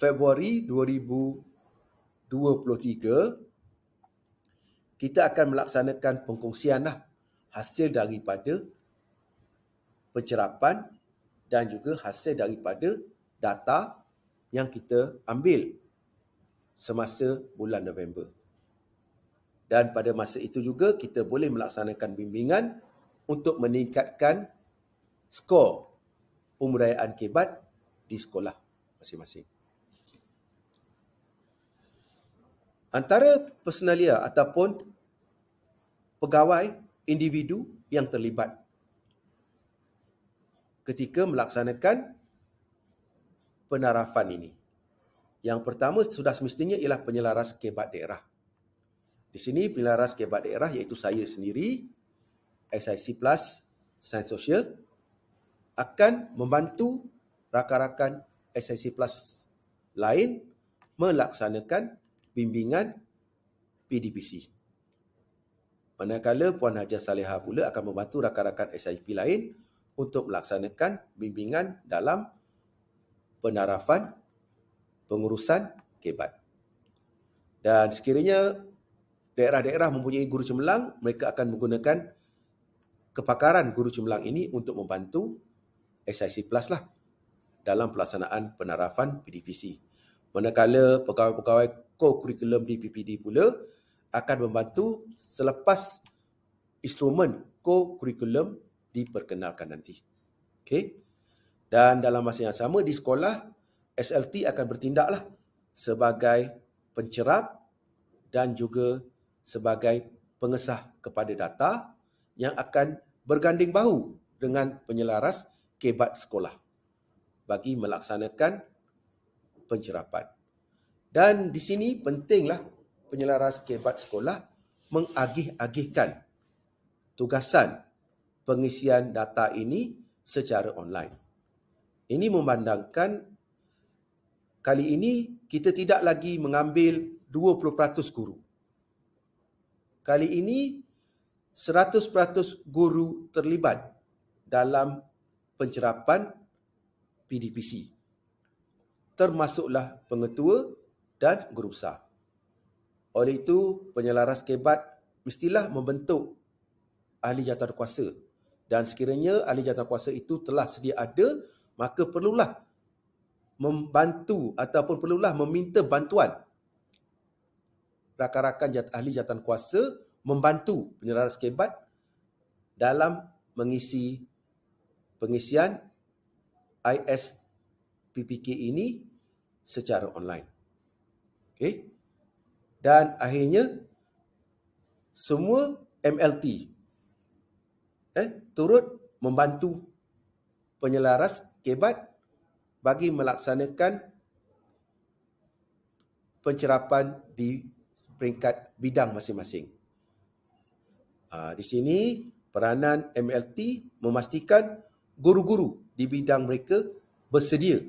Speaker 2: Februari 2023 kita akan melaksanakan pengkongsian lah hasil daripada pencerapan dan juga hasil daripada data yang kita ambil semasa bulan November. Dan pada masa itu juga kita boleh melaksanakan bimbingan untuk meningkatkan skor pemberdayaan kebat di sekolah masing-masing. Antara personalia ataupun pegawai individu yang terlibat ketika melaksanakan penarafan ini. Yang pertama sudah semestinya ialah penyelaras kebat daerah. Di sini penyelaras kebat daerah iaitu saya sendiri, SIC Plus, Sains Sosial akan membantu rakan-rakan SIC Plus lain melaksanakan bimbingan PDPC. Manakala Puan Hajar Saleha pula akan membantu rakan-rakan SIP lain untuk melaksanakan bimbingan dalam penarafan pengurusan kebat. Dan sekiranya daerah-daerah mempunyai guru cemerlang, mereka akan menggunakan kepakaran guru cemerlang ini untuk membantu SIC Plus lah dalam pelaksanaan penarafan PDPC. Manakala pegawai-pegawai co-curriculum di PPD pula akan membantu selepas instrumen co-curriculum diperkenalkan nanti. Okay. Dan dalam masa yang sama di sekolah, SLT akan bertindaklah sebagai pencerap dan juga sebagai pengesah kepada data yang akan berganding bahu dengan penyelaras kebat sekolah bagi melaksanakan pencerapan. Dan di sini pentinglah penyelaras kebat sekolah mengagih-agihkan tugasan pengisian data ini secara online. Ini memandangkan kali ini kita tidak lagi mengambil 20% guru. Kali ini 100% guru terlibat dalam pencerapan PDPC termasuklah pengetua dan guru besar. Oleh itu, penyelaras kebat mestilah membentuk ahli kuasa dan sekiranya ahli kuasa itu telah sedia ada, maka perlulah membantu ataupun perlulah meminta bantuan rakan-rakan jat, ahli kuasa membantu penyelaras kebat dalam mengisi pengisian Is PPK ini secara online. Okey. Dan akhirnya semua MLT eh turut membantu penyelaras kebat bagi melaksanakan pencerapan di peringkat bidang masing-masing. Ah, di sini peranan MLT memastikan guru-guru di bidang mereka bersedia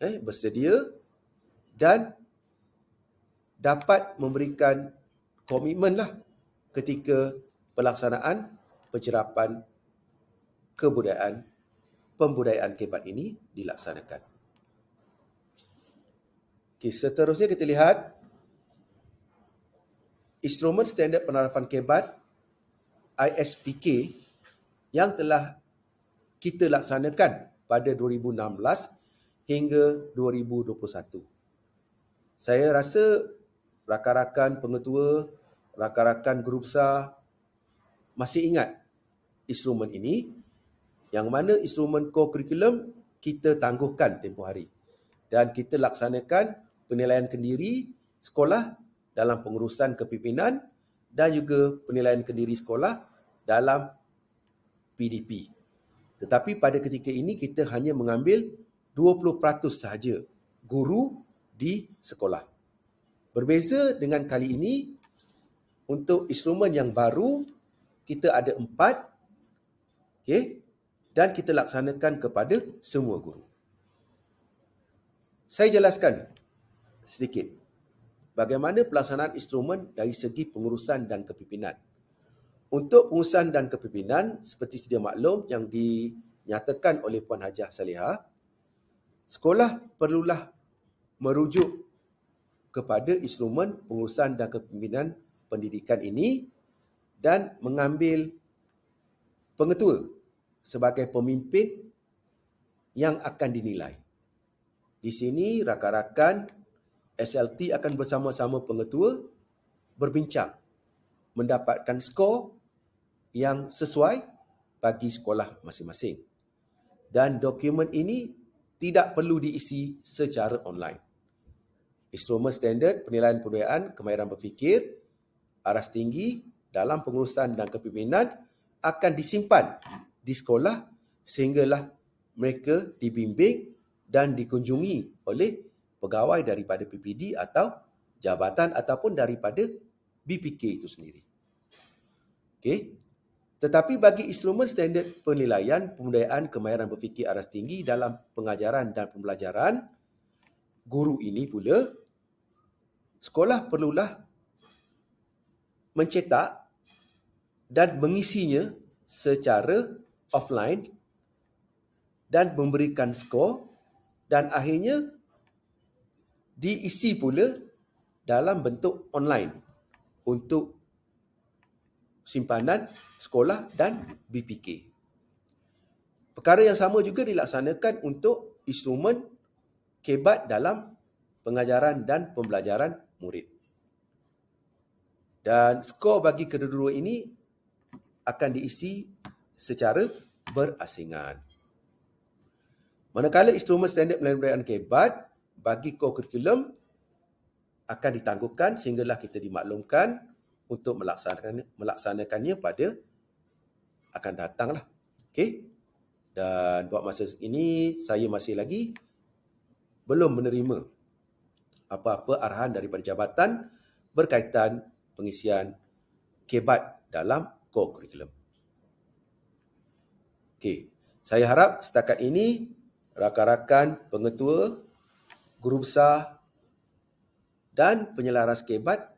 Speaker 2: eh bersedia dan dapat memberikan komitmen lah ketika pelaksanaan pencerapan kebudayaan pembudayaan kebat ini dilaksanakan. Okay, seterusnya kita lihat instrumen standard penarafan kebat ISPK yang telah kita laksanakan pada 2016 hingga 2021. Saya rasa rakan-rakan pengetua, rakan-rakan guru besar masih ingat instrumen ini yang mana instrumen co-curriculum kita tangguhkan tempoh hari dan kita laksanakan penilaian kendiri sekolah dalam pengurusan kepimpinan dan juga penilaian kendiri sekolah dalam PDP tetapi pada ketika ini kita hanya mengambil 20% sahaja guru di sekolah. Berbeza dengan kali ini, untuk instrumen yang baru, kita ada empat okay, dan kita laksanakan kepada semua guru. Saya jelaskan sedikit bagaimana pelaksanaan instrumen dari segi pengurusan dan kepimpinan untuk pengurusan dan kepimpinan seperti sedia maklum yang dinyatakan oleh Puan Hajah Saleha, sekolah perlulah merujuk kepada instrumen pengurusan dan kepimpinan pendidikan ini dan mengambil pengetua sebagai pemimpin yang akan dinilai. Di sini rakan-rakan SLT akan bersama-sama pengetua berbincang mendapatkan skor yang sesuai bagi sekolah masing-masing. Dan dokumen ini tidak perlu diisi secara online. Instrumen standard penilaian penilaian kemahiran berfikir, aras tinggi dalam pengurusan dan kepimpinan akan disimpan di sekolah sehinggalah mereka dibimbing dan dikunjungi oleh pegawai daripada PPD atau jabatan ataupun daripada BPK itu sendiri. Okey, tetapi bagi instrumen standard penilaian pemberdayaan kemahiran berfikir aras tinggi dalam pengajaran dan pembelajaran, guru ini pula sekolah perlulah mencetak dan mengisinya secara offline dan memberikan skor dan akhirnya diisi pula dalam bentuk online untuk simpanan sekolah dan BPK. Perkara yang sama juga dilaksanakan untuk instrumen kebat dalam pengajaran dan pembelajaran murid. Dan skor bagi kedua-dua ini akan diisi secara berasingan. Manakala instrumen standard pelajaran kebat bagi kurikulum akan ditangguhkan sehinggalah kita dimaklumkan untuk melaksanakan melaksanakannya pada akan datanglah. okay? Dan buat masa ini saya masih lagi belum menerima apa-apa arahan daripada jabatan berkaitan pengisian kebat dalam core curriculum. Okey, saya harap setakat ini rakan-rakan pengetua guru besar dan penyelaras kebat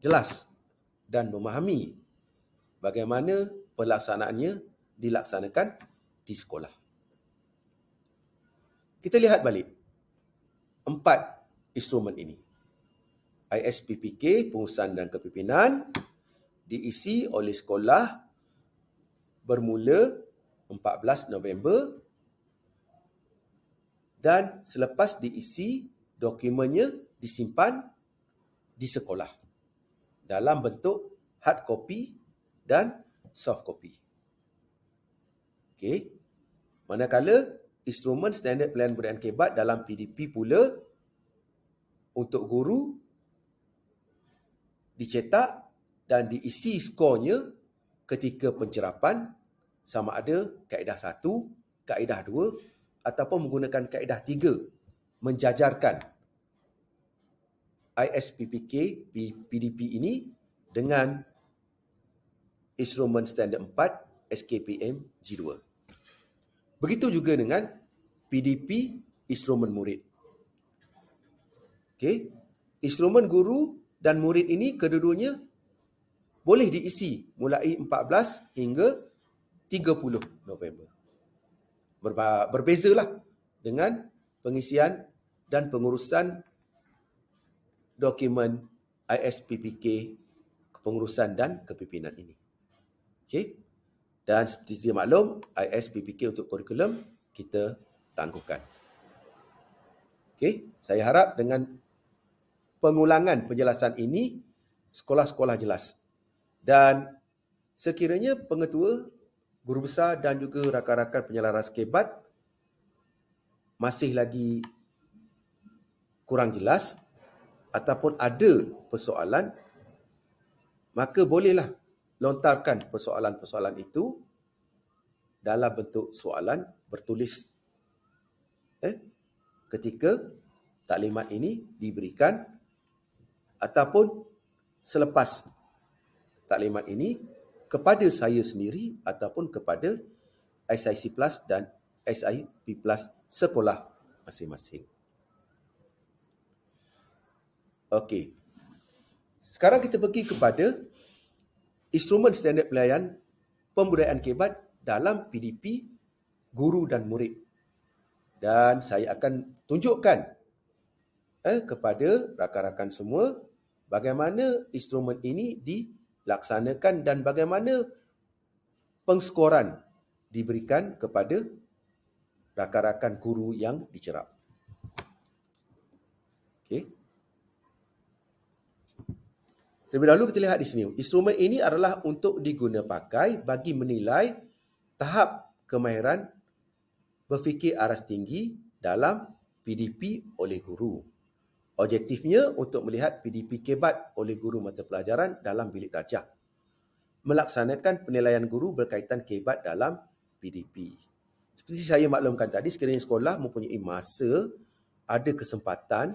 Speaker 2: jelas dan memahami bagaimana pelaksanaannya dilaksanakan di sekolah. Kita lihat balik empat instrumen ini. ISPPK, pengurusan dan kepimpinan diisi oleh sekolah bermula 14 November dan selepas diisi dokumennya disimpan di sekolah dalam bentuk hard copy dan soft copy. Okey. Manakala instrumen standard pelayanan berdayaan kebat dalam PDP pula untuk guru dicetak dan diisi skornya ketika pencerapan sama ada kaedah satu, kaedah dua, ataupun menggunakan kaedah tiga menjajarkan ISPPK PDP ini dengan instrumen standard 4 SKPM G2. Begitu juga dengan PDP instrumen murid. Okey, instrumen guru dan murid ini kedua-duanya boleh diisi mulai 14 hingga 30 November. Berbezalah dengan pengisian dan pengurusan dokumen ISPPK kepengurusan dan kepimpinan ini. Okey. Dan seperti dia maklum, ISPPK untuk kurikulum kita tangguhkan. Okey, saya harap dengan pengulangan penjelasan ini sekolah-sekolah jelas. Dan sekiranya pengetua, guru besar dan juga rakan-rakan penyelaras kebat masih lagi kurang jelas, ataupun ada persoalan, maka bolehlah lontarkan persoalan-persoalan itu dalam bentuk soalan bertulis eh, ketika taklimat ini diberikan ataupun selepas taklimat ini kepada saya sendiri ataupun kepada SIC Plus dan SIP Plus sekolah masing-masing. Okey. Sekarang kita pergi kepada instrumen standard pelayan pembudayaan kebat dalam PDP guru dan murid. Dan saya akan tunjukkan eh, kepada rakan-rakan semua bagaimana instrumen ini dilaksanakan dan bagaimana pengskoran diberikan kepada rakan-rakan guru yang dicerap. Okey. Terlebih dahulu kita lihat di sini. Instrumen ini adalah untuk diguna pakai bagi menilai tahap kemahiran berfikir aras tinggi dalam PDP oleh guru. Objektifnya untuk melihat PDP kebat oleh guru mata pelajaran dalam bilik darjah. Melaksanakan penilaian guru berkaitan kebat dalam PDP. Seperti saya maklumkan tadi, sekiranya sekolah mempunyai masa, ada kesempatan,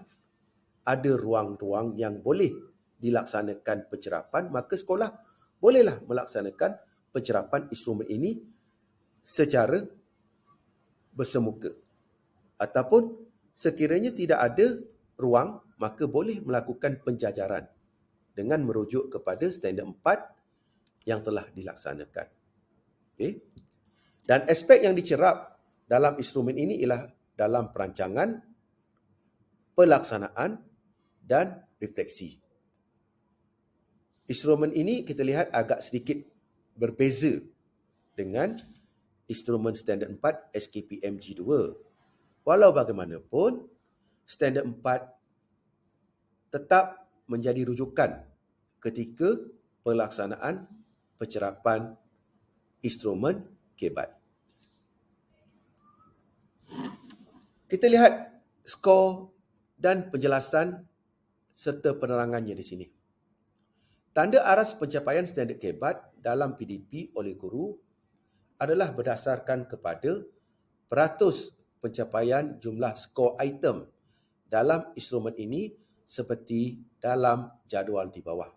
Speaker 2: ada ruang-ruang yang boleh dilaksanakan pencerapan, maka sekolah bolehlah melaksanakan pencerapan instrumen ini secara bersemuka. Ataupun sekiranya tidak ada ruang, maka boleh melakukan penjajaran dengan merujuk kepada standar 4 yang telah dilaksanakan. Okay. Dan aspek yang dicerap dalam instrumen ini ialah dalam perancangan, pelaksanaan dan refleksi instrumen ini kita lihat agak sedikit berbeza dengan instrumen standard 4 SKPMG2. Walau bagaimanapun, standard 4 tetap menjadi rujukan ketika pelaksanaan pencerapan instrumen kebat. Kita lihat skor dan penjelasan serta penerangannya di sini. Tanda aras pencapaian standard kebat dalam PDP oleh guru adalah berdasarkan kepada peratus pencapaian jumlah skor item dalam instrumen ini seperti dalam jadual di bawah.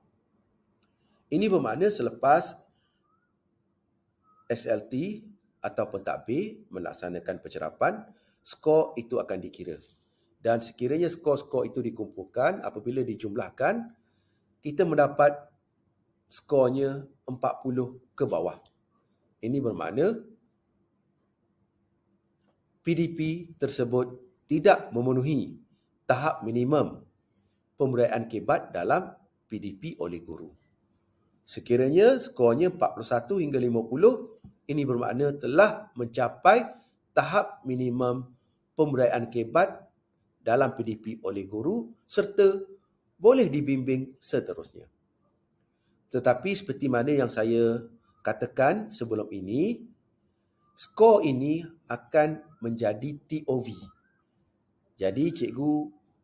Speaker 2: Ini bermakna selepas SLT ataupun pentadbir melaksanakan pencerapan, skor itu akan dikira. Dan sekiranya skor-skor itu dikumpulkan apabila dijumlahkan, kita mendapat skornya 40 ke bawah. Ini bermakna PDP tersebut tidak memenuhi tahap minimum pemberian kebat dalam PDP oleh guru. Sekiranya skornya 41 hingga 50, ini bermakna telah mencapai tahap minimum pemberian kebat dalam PDP oleh guru serta boleh dibimbing seterusnya. Tetapi seperti mana yang saya katakan sebelum ini, skor ini akan menjadi TOV. Jadi cikgu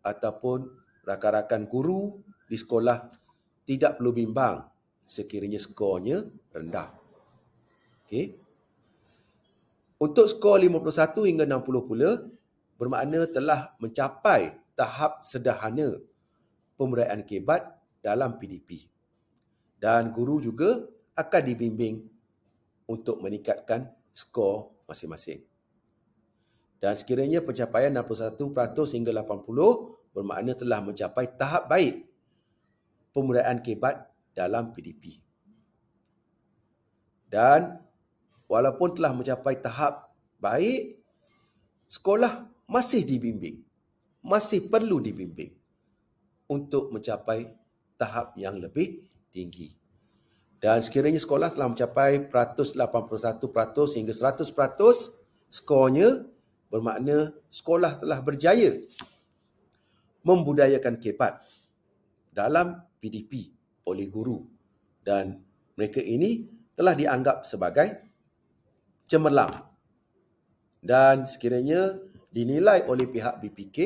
Speaker 2: ataupun rakan-rakan guru di sekolah tidak perlu bimbang sekiranya skornya rendah. Okay? Untuk skor 51 hingga 60 pula bermakna telah mencapai tahap sederhana pemeraihan kebat dalam PDP dan guru juga akan dibimbing untuk meningkatkan skor masing-masing. Dan sekiranya pencapaian 61% hingga 80% bermakna telah mencapai tahap baik pemuraian kebat dalam PDP. Dan walaupun telah mencapai tahap baik, sekolah masih dibimbing, masih perlu dibimbing untuk mencapai tahap yang lebih tinggi. Dan sekiranya sekolah telah mencapai 181% sehingga 100% skornya bermakna sekolah telah berjaya membudayakan kepat dalam PDP oleh guru dan mereka ini telah dianggap sebagai cemerlang dan sekiranya dinilai oleh pihak BPK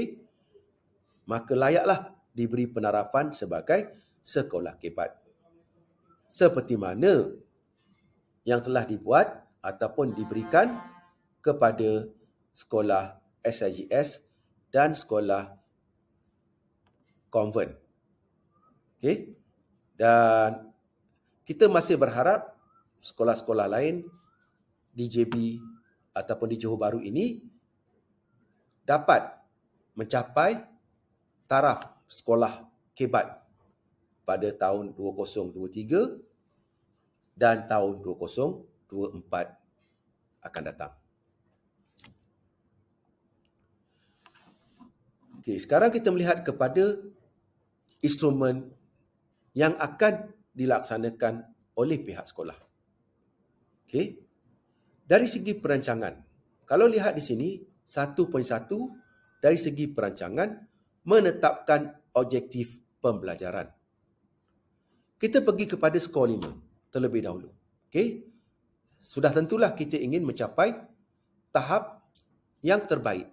Speaker 2: maka layaklah diberi penarafan sebagai sekolah kebat seperti mana yang telah dibuat ataupun diberikan kepada sekolah SIGS dan sekolah convent, Okey. Dan kita masih berharap sekolah-sekolah lain di JB ataupun di Johor Bahru ini dapat mencapai taraf sekolah kebat pada tahun 2023 dan tahun 2024 akan datang. Okay, sekarang kita melihat kepada instrumen yang akan dilaksanakan oleh pihak sekolah. Okay, Dari segi perancangan, kalau lihat di sini 1.1 dari segi perancangan menetapkan objektif pembelajaran kita pergi kepada skor lima terlebih dahulu. Okey. Sudah tentulah kita ingin mencapai tahap yang terbaik.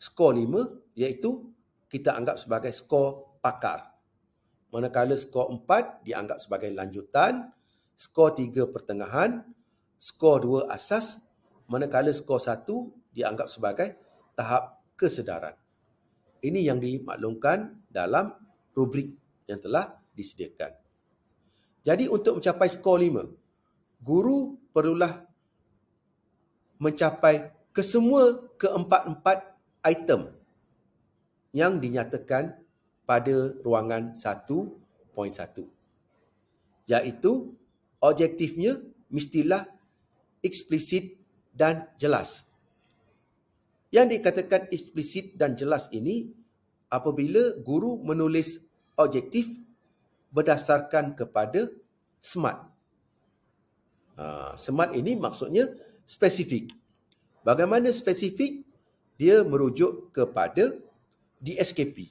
Speaker 2: Skor lima iaitu kita anggap sebagai skor pakar. Manakala skor empat dianggap sebagai lanjutan. Skor tiga pertengahan. Skor dua asas. Manakala skor satu dianggap sebagai tahap kesedaran. Ini yang dimaklumkan dalam rubrik yang telah disediakan. Jadi untuk mencapai skor 5, guru perlulah mencapai kesemua keempat-empat item yang dinyatakan pada ruangan 1.1 iaitu objektifnya mestilah eksplisit dan jelas. Yang dikatakan eksplisit dan jelas ini apabila guru menulis objektif berdasarkan kepada SMART. Ha, SMART ini maksudnya spesifik. Bagaimana spesifik? Dia merujuk kepada DSKP.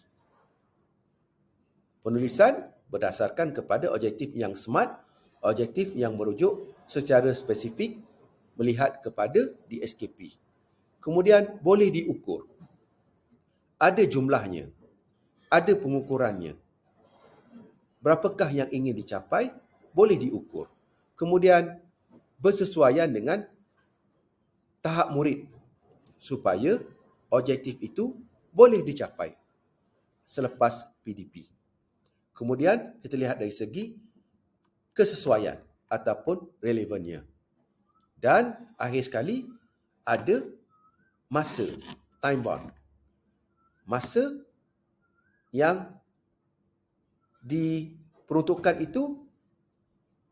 Speaker 2: Penulisan berdasarkan kepada objektif yang SMART, objektif yang merujuk secara spesifik melihat kepada DSKP. Kemudian boleh diukur. Ada jumlahnya. Ada pengukurannya berapakah yang ingin dicapai boleh diukur. Kemudian bersesuaian dengan tahap murid supaya objektif itu boleh dicapai selepas PDP. Kemudian kita lihat dari segi kesesuaian ataupun relevannya. Dan akhir sekali ada masa, time bound. Masa yang diperuntukkan itu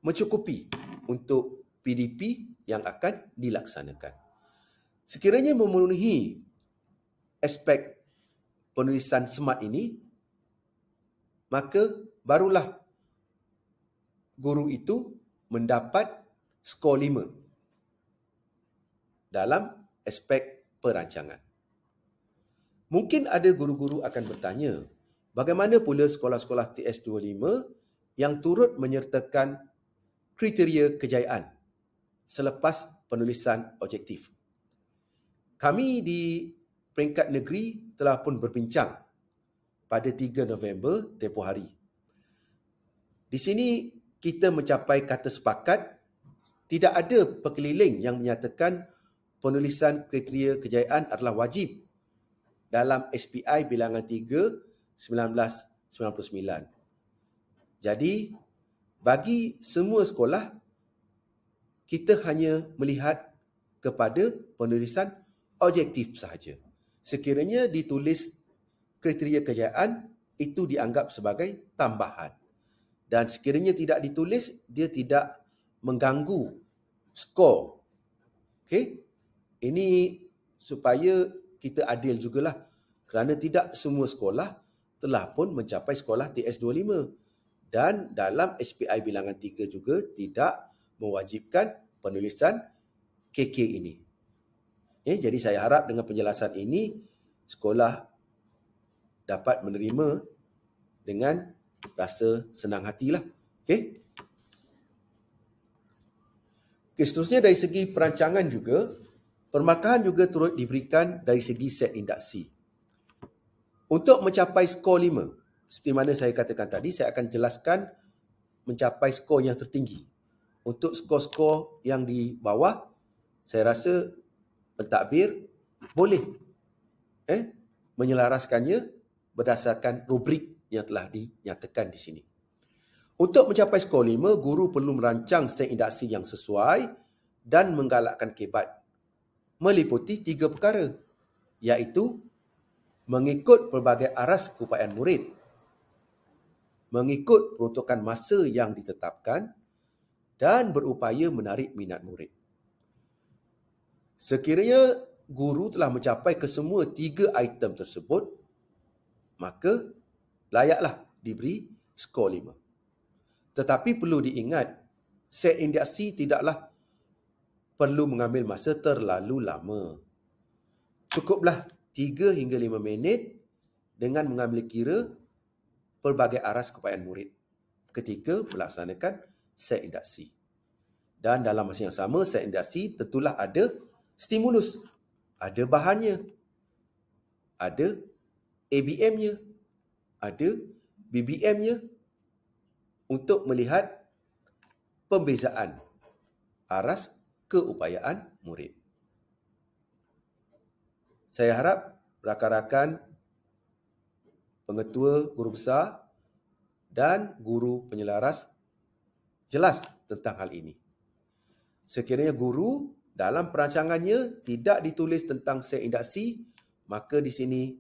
Speaker 2: mencukupi untuk PDP yang akan dilaksanakan. Sekiranya memenuhi aspek penulisan smart ini, maka barulah guru itu mendapat skor 5 dalam aspek perancangan. Mungkin ada guru-guru akan bertanya, Bagaimana pula sekolah-sekolah TS25 yang turut menyertakan kriteria kejayaan selepas penulisan objektif? Kami di peringkat negeri telah pun berbincang pada 3 November tempoh hari. Di sini kita mencapai kata sepakat tidak ada pekeliling yang menyatakan penulisan kriteria kejayaan adalah wajib dalam SPI bilangan 3. 1999. Jadi bagi semua sekolah kita hanya melihat kepada penulisan objektif sahaja. Sekiranya ditulis kriteria kejayaan itu dianggap sebagai tambahan. Dan sekiranya tidak ditulis dia tidak mengganggu skor. Okay, Ini supaya kita adil jugalah kerana tidak semua sekolah telah pun mencapai sekolah TS25 dan dalam SPI bilangan 3 juga tidak mewajibkan penulisan KK ini. Eh, jadi saya harap dengan penjelasan ini sekolah dapat menerima dengan rasa senang hatilah. Okey. Okay, seterusnya dari segi perancangan juga, permakahan juga turut diberikan dari segi set induksi. Untuk mencapai skor 5, seperti mana saya katakan tadi, saya akan jelaskan mencapai skor yang tertinggi. Untuk skor-skor yang di bawah, saya rasa pentadbir boleh eh menyelaraskannya berdasarkan rubrik yang telah dinyatakan di sini. Untuk mencapai skor 5, guru perlu merancang set induksi yang sesuai dan menggalakkan kebat meliputi tiga perkara iaitu mengikut pelbagai aras keupayaan murid, mengikut peruntukan masa yang ditetapkan dan berupaya menarik minat murid. Sekiranya guru telah mencapai kesemua tiga item tersebut, maka layaklah diberi skor lima. Tetapi perlu diingat, set indiksi tidaklah perlu mengambil masa terlalu lama. Cukuplah 3 hingga 5 minit dengan mengambil kira pelbagai aras keupayaan murid ketika melaksanakan set induksi. Dan dalam masa yang sama, set induksi tentulah ada stimulus. Ada bahannya. Ada ABM-nya. Ada BBM-nya. Untuk melihat pembezaan aras keupayaan murid saya harap rakan-rakan pengetua guru besar dan guru penyelaras jelas tentang hal ini. Sekiranya guru dalam perancangannya tidak ditulis tentang set induksi, maka di sini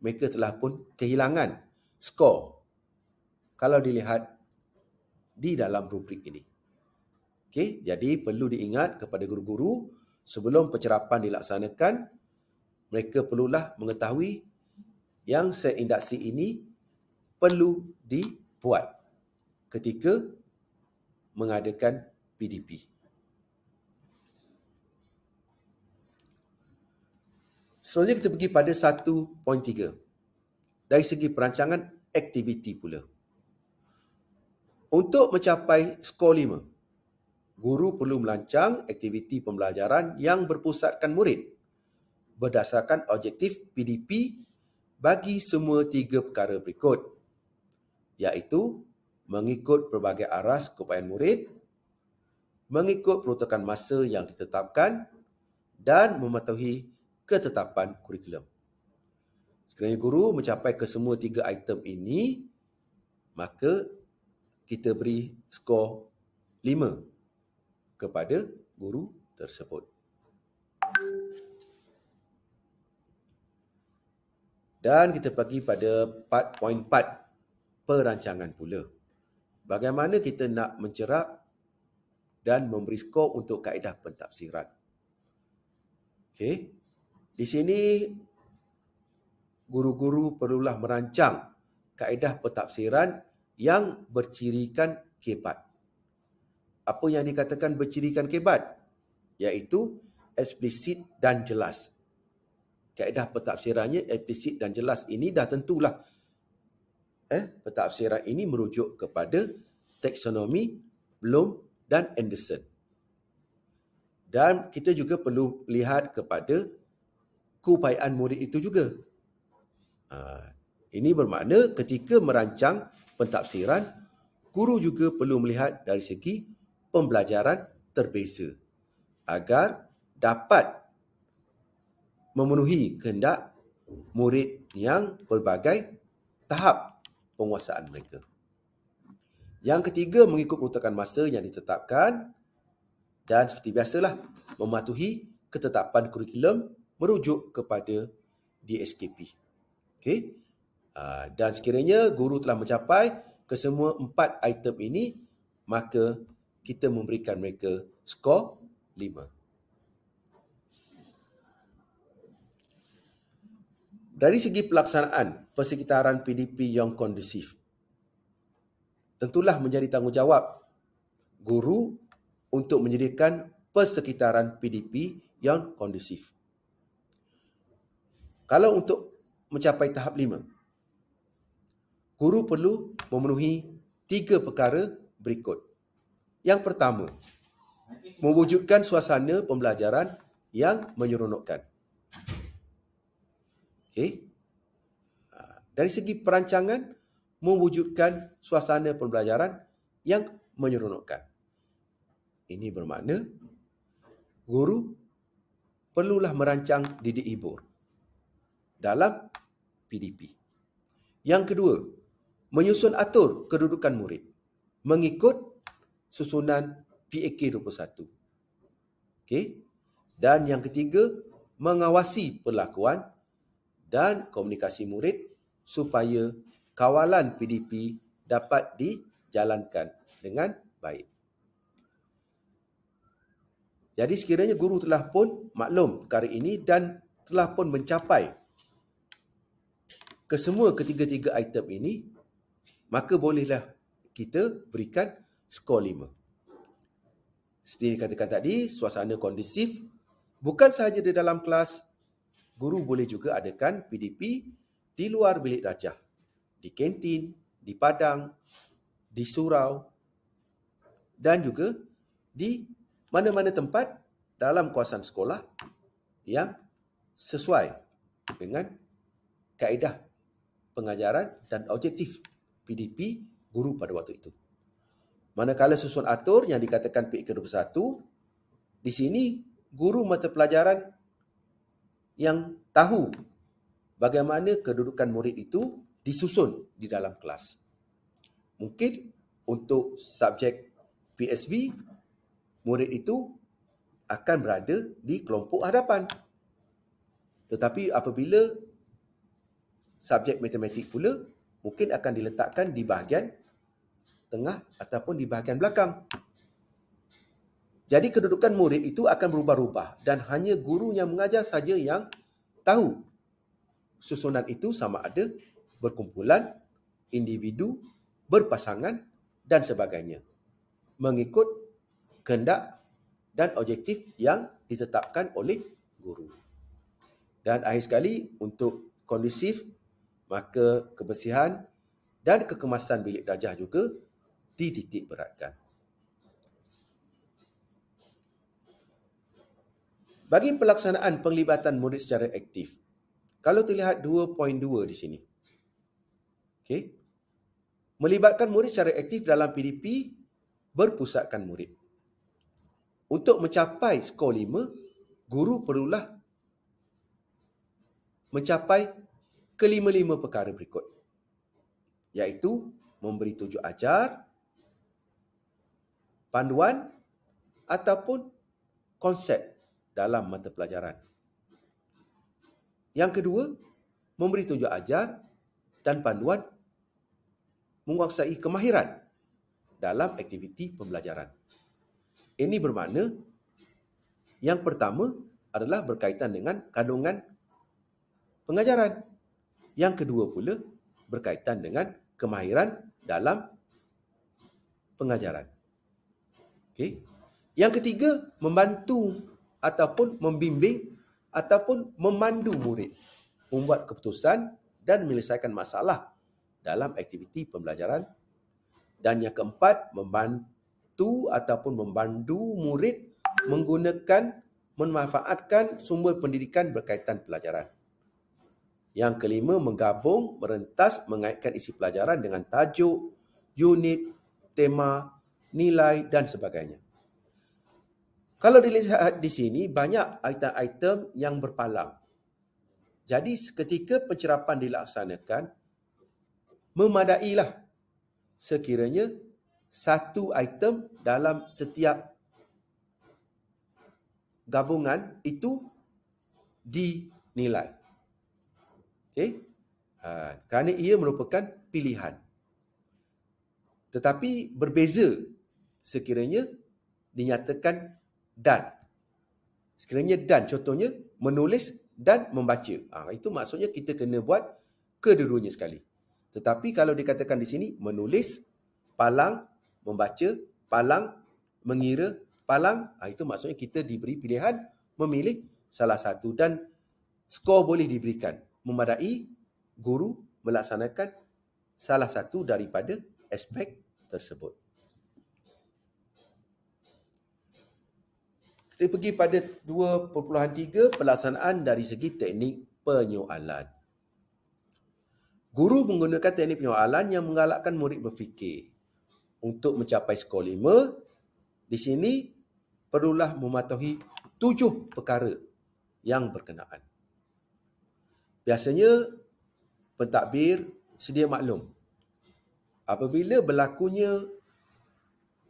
Speaker 2: mereka telah pun kehilangan skor kalau dilihat di dalam rubrik ini. Okay, jadi perlu diingat kepada guru-guru sebelum pencerapan dilaksanakan, mereka perlulah mengetahui yang seindaksi ini perlu dibuat ketika mengadakan PDP. Selanjutnya kita pergi pada 1.3 dari segi perancangan aktiviti pula. Untuk mencapai skor 5, guru perlu melancang aktiviti pembelajaran yang berpusatkan murid berdasarkan objektif PDP bagi semua tiga perkara berikut iaitu mengikut pelbagai aras keupayaan murid, mengikut peruntukan masa yang ditetapkan dan mematuhi ketetapan kurikulum. Sekiranya guru mencapai kesemua tiga item ini, maka kita beri skor 5 kepada guru tersebut. Dan kita pergi pada part point part perancangan pula. Bagaimana kita nak mencerap dan memberi skop untuk kaedah pentafsiran. Okey. Di sini, guru-guru perlulah merancang kaedah pentafsiran yang bercirikan kebat. Apa yang dikatakan bercirikan kebat? Iaitu eksplisit dan jelas kaedah pertafsirannya eksplisit dan jelas ini dah tentulah eh pertafsiran ini merujuk kepada taksonomi Bloom dan Anderson. Dan kita juga perlu lihat kepada kupaian murid itu juga. Ha, ini bermakna ketika merancang pentafsiran, guru juga perlu melihat dari segi pembelajaran terbeza agar dapat memenuhi kehendak murid yang pelbagai tahap penguasaan mereka. Yang ketiga, mengikut peruntukan masa yang ditetapkan dan seperti biasalah, mematuhi ketetapan kurikulum merujuk kepada DSKP. Okay? Ah, dan sekiranya guru telah mencapai kesemua empat item ini, maka kita memberikan mereka skor lima. Dari segi pelaksanaan, persekitaran PDP yang kondusif tentulah menjadi tanggungjawab guru untuk menyediakan persekitaran PDP yang kondusif. Kalau untuk mencapai tahap 5, guru perlu memenuhi tiga perkara berikut. Yang pertama, mewujudkan suasana pembelajaran yang menyeronokkan. Okey. Ah, dari segi perancangan mewujudkan suasana pembelajaran yang menyeronokkan. Ini bermakna guru perlulah merancang didik hibur dalam PDP. Yang kedua, menyusun atur kedudukan murid mengikut susunan PAK 21. Okay, Dan yang ketiga, mengawasi perlakuan dan komunikasi murid supaya kawalan PDP dapat dijalankan dengan baik. Jadi sekiranya guru telah pun maklum perkara ini dan telah pun mencapai kesemua ketiga-tiga item ini, maka bolehlah kita berikan skor 5. Seperti dikatakan tadi, suasana kondusif bukan sahaja di dalam kelas guru boleh juga adakan PDP di luar bilik darjah. Di kantin, di padang, di surau dan juga di mana-mana tempat dalam kawasan sekolah yang sesuai dengan kaedah pengajaran dan objektif PDP guru pada waktu itu. Manakala susun atur yang dikatakan PIK ke-21, di sini guru mata pelajaran yang tahu bagaimana kedudukan murid itu disusun di dalam kelas. Mungkin untuk subjek PSV, murid itu akan berada di kelompok hadapan. Tetapi apabila subjek matematik pula, mungkin akan diletakkan di bahagian tengah ataupun di bahagian belakang. Jadi kedudukan murid itu akan berubah-ubah dan hanya guru yang mengajar saja yang tahu susunan itu sama ada berkumpulan, individu, berpasangan dan sebagainya. Mengikut kehendak dan objektif yang ditetapkan oleh guru. Dan akhir sekali untuk kondusif maka kebersihan dan kekemasan bilik darjah juga dititik beratkan. Bagi pelaksanaan penglibatan murid secara aktif. Kalau terlihat 2.2 di sini. Okey. Melibatkan murid secara aktif dalam PDP berpusatkan murid. Untuk mencapai skor 5, guru perlulah mencapai kelima-lima perkara berikut. Iaitu memberi tujuh ajar, panduan ataupun konsep dalam mata pelajaran. Yang kedua, memberi tunjuk ajar dan panduan menguasai kemahiran dalam aktiviti pembelajaran. Ini bermakna yang pertama adalah berkaitan dengan kandungan pengajaran. Yang kedua pula berkaitan dengan kemahiran dalam pengajaran. Okey. Yang ketiga membantu ataupun membimbing ataupun memandu murid membuat keputusan dan menyelesaikan masalah dalam aktiviti pembelajaran dan yang keempat membantu ataupun membantu murid menggunakan memanfaatkan sumber pendidikan berkaitan pelajaran. Yang kelima menggabung, merentas, mengaitkan isi pelajaran dengan tajuk, unit, tema, nilai dan sebagainya. Kalau dilihat di sini, banyak item-item yang berpalang. Jadi ketika pencerapan dilaksanakan, memadailah sekiranya satu item dalam setiap gabungan itu dinilai. Okay? Ha, kerana ia merupakan pilihan. Tetapi berbeza sekiranya dinyatakan dan sekiranya dan contohnya menulis dan membaca ha, itu maksudnya kita kena buat kedua-duanya sekali tetapi kalau dikatakan di sini menulis palang membaca palang mengira palang ha, itu maksudnya kita diberi pilihan memilih salah satu dan skor boleh diberikan memadai guru melaksanakan salah satu daripada aspek tersebut Kita pergi pada 2.3 pelaksanaan dari segi teknik penyoalan. Guru menggunakan teknik penyoalan yang menggalakkan murid berfikir. Untuk mencapai skor 5, di sini perlulah mematuhi tujuh perkara yang berkenaan. Biasanya, pentadbir sedia maklum. Apabila berlakunya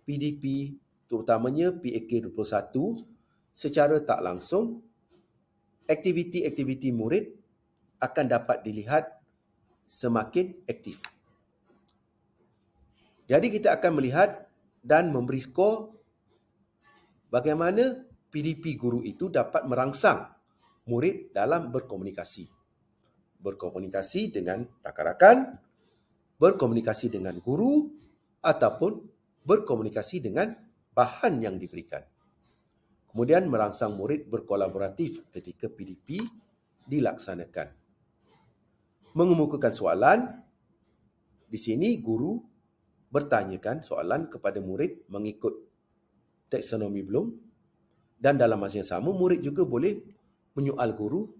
Speaker 2: PDP, terutamanya PAK secara tak langsung aktiviti-aktiviti murid akan dapat dilihat semakin aktif. Jadi kita akan melihat dan memberi skor bagaimana PDP guru itu dapat merangsang murid dalam berkomunikasi. Berkomunikasi dengan rakan-rakan, berkomunikasi dengan guru ataupun berkomunikasi dengan bahan yang diberikan kemudian merangsang murid berkolaboratif ketika PDP dilaksanakan. Mengemukakan soalan, di sini guru bertanyakan soalan kepada murid mengikut taksonomi belum dan dalam masa yang sama murid juga boleh menyoal guru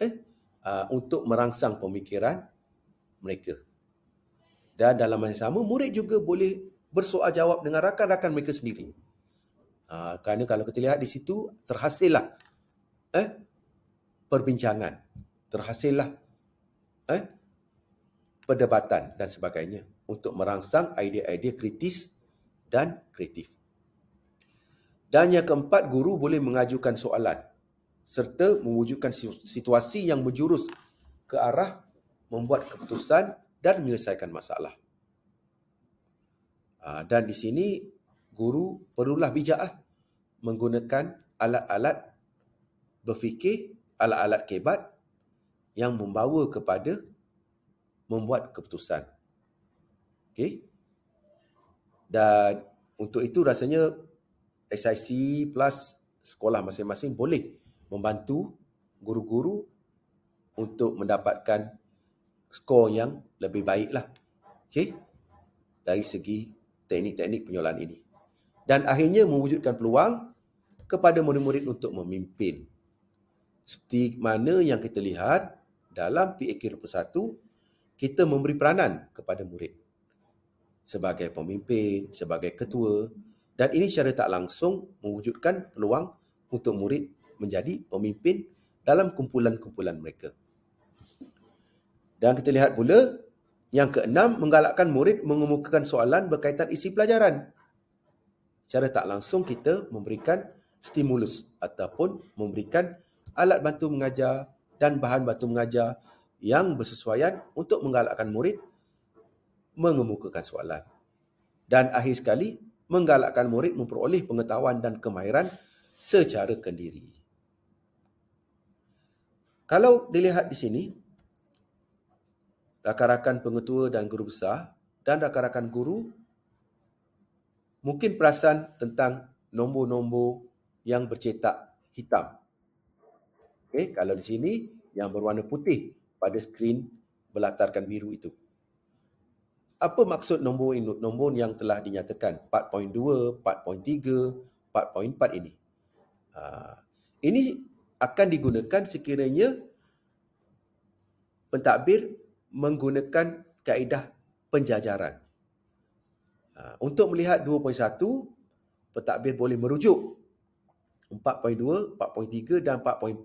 Speaker 2: eh uh, untuk merangsang pemikiran mereka. Dan dalam masa yang sama murid juga boleh bersoal jawab dengan rakan-rakan mereka sendiri. Ha, kerana kalau kita lihat di situ terhasillah eh perbincangan, terhasillah eh perdebatan dan sebagainya untuk merangsang idea-idea kritis dan kreatif. Dan yang keempat, guru boleh mengajukan soalan serta mewujudkan situasi yang menjurus ke arah membuat keputusan dan menyelesaikan masalah. Ha, dan di sini, guru perlulah bijaklah menggunakan alat-alat berfikir, alat-alat kebat yang membawa kepada membuat keputusan. Okay, Dan untuk itu rasanya SIC plus sekolah masing-masing boleh membantu guru-guru untuk mendapatkan skor yang lebih baiklah. Okey. Dari segi teknik-teknik penyolahan ini dan akhirnya mewujudkan peluang kepada murid-murid untuk memimpin. Seperti mana yang kita lihat dalam PAK 21, kita memberi peranan kepada murid sebagai pemimpin, sebagai ketua dan ini secara tak langsung mewujudkan peluang untuk murid menjadi pemimpin dalam kumpulan-kumpulan mereka. Dan kita lihat pula yang keenam menggalakkan murid mengemukakan soalan berkaitan isi pelajaran. Cara tak langsung kita memberikan stimulus ataupun memberikan alat bantu mengajar dan bahan bantu mengajar yang bersesuaian untuk menggalakkan murid mengemukakan soalan dan akhir sekali menggalakkan murid memperoleh pengetahuan dan kemahiran secara kendiri. Kalau dilihat di sini, rakan-rakan pengetua dan guru besar dan rakan-rakan guru mungkin perasan tentang nombor-nombor yang bercetak hitam. Okey, kalau di sini yang berwarna putih pada skrin berlatarkan biru itu. Apa maksud nombor nombor yang telah dinyatakan 4.2, 4.3, 4.4 ini? Ha, ini akan digunakan sekiranya pentadbir menggunakan kaedah penjajaran. Ah, untuk melihat 2.1, pentadbir boleh merujuk 4.2, 4.3 dan 4.4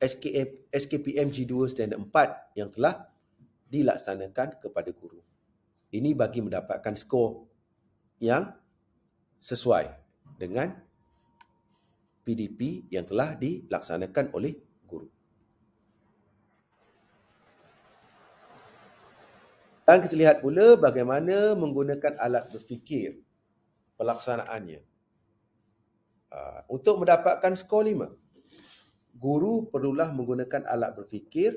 Speaker 2: SK, SKPM G2 Standard 4 yang telah dilaksanakan kepada guru. Ini bagi mendapatkan skor yang sesuai dengan PDP yang telah dilaksanakan oleh Dan kita lihat pula bagaimana menggunakan alat berfikir pelaksanaannya. Ah, untuk mendapatkan skor lima, guru perlulah menggunakan alat berfikir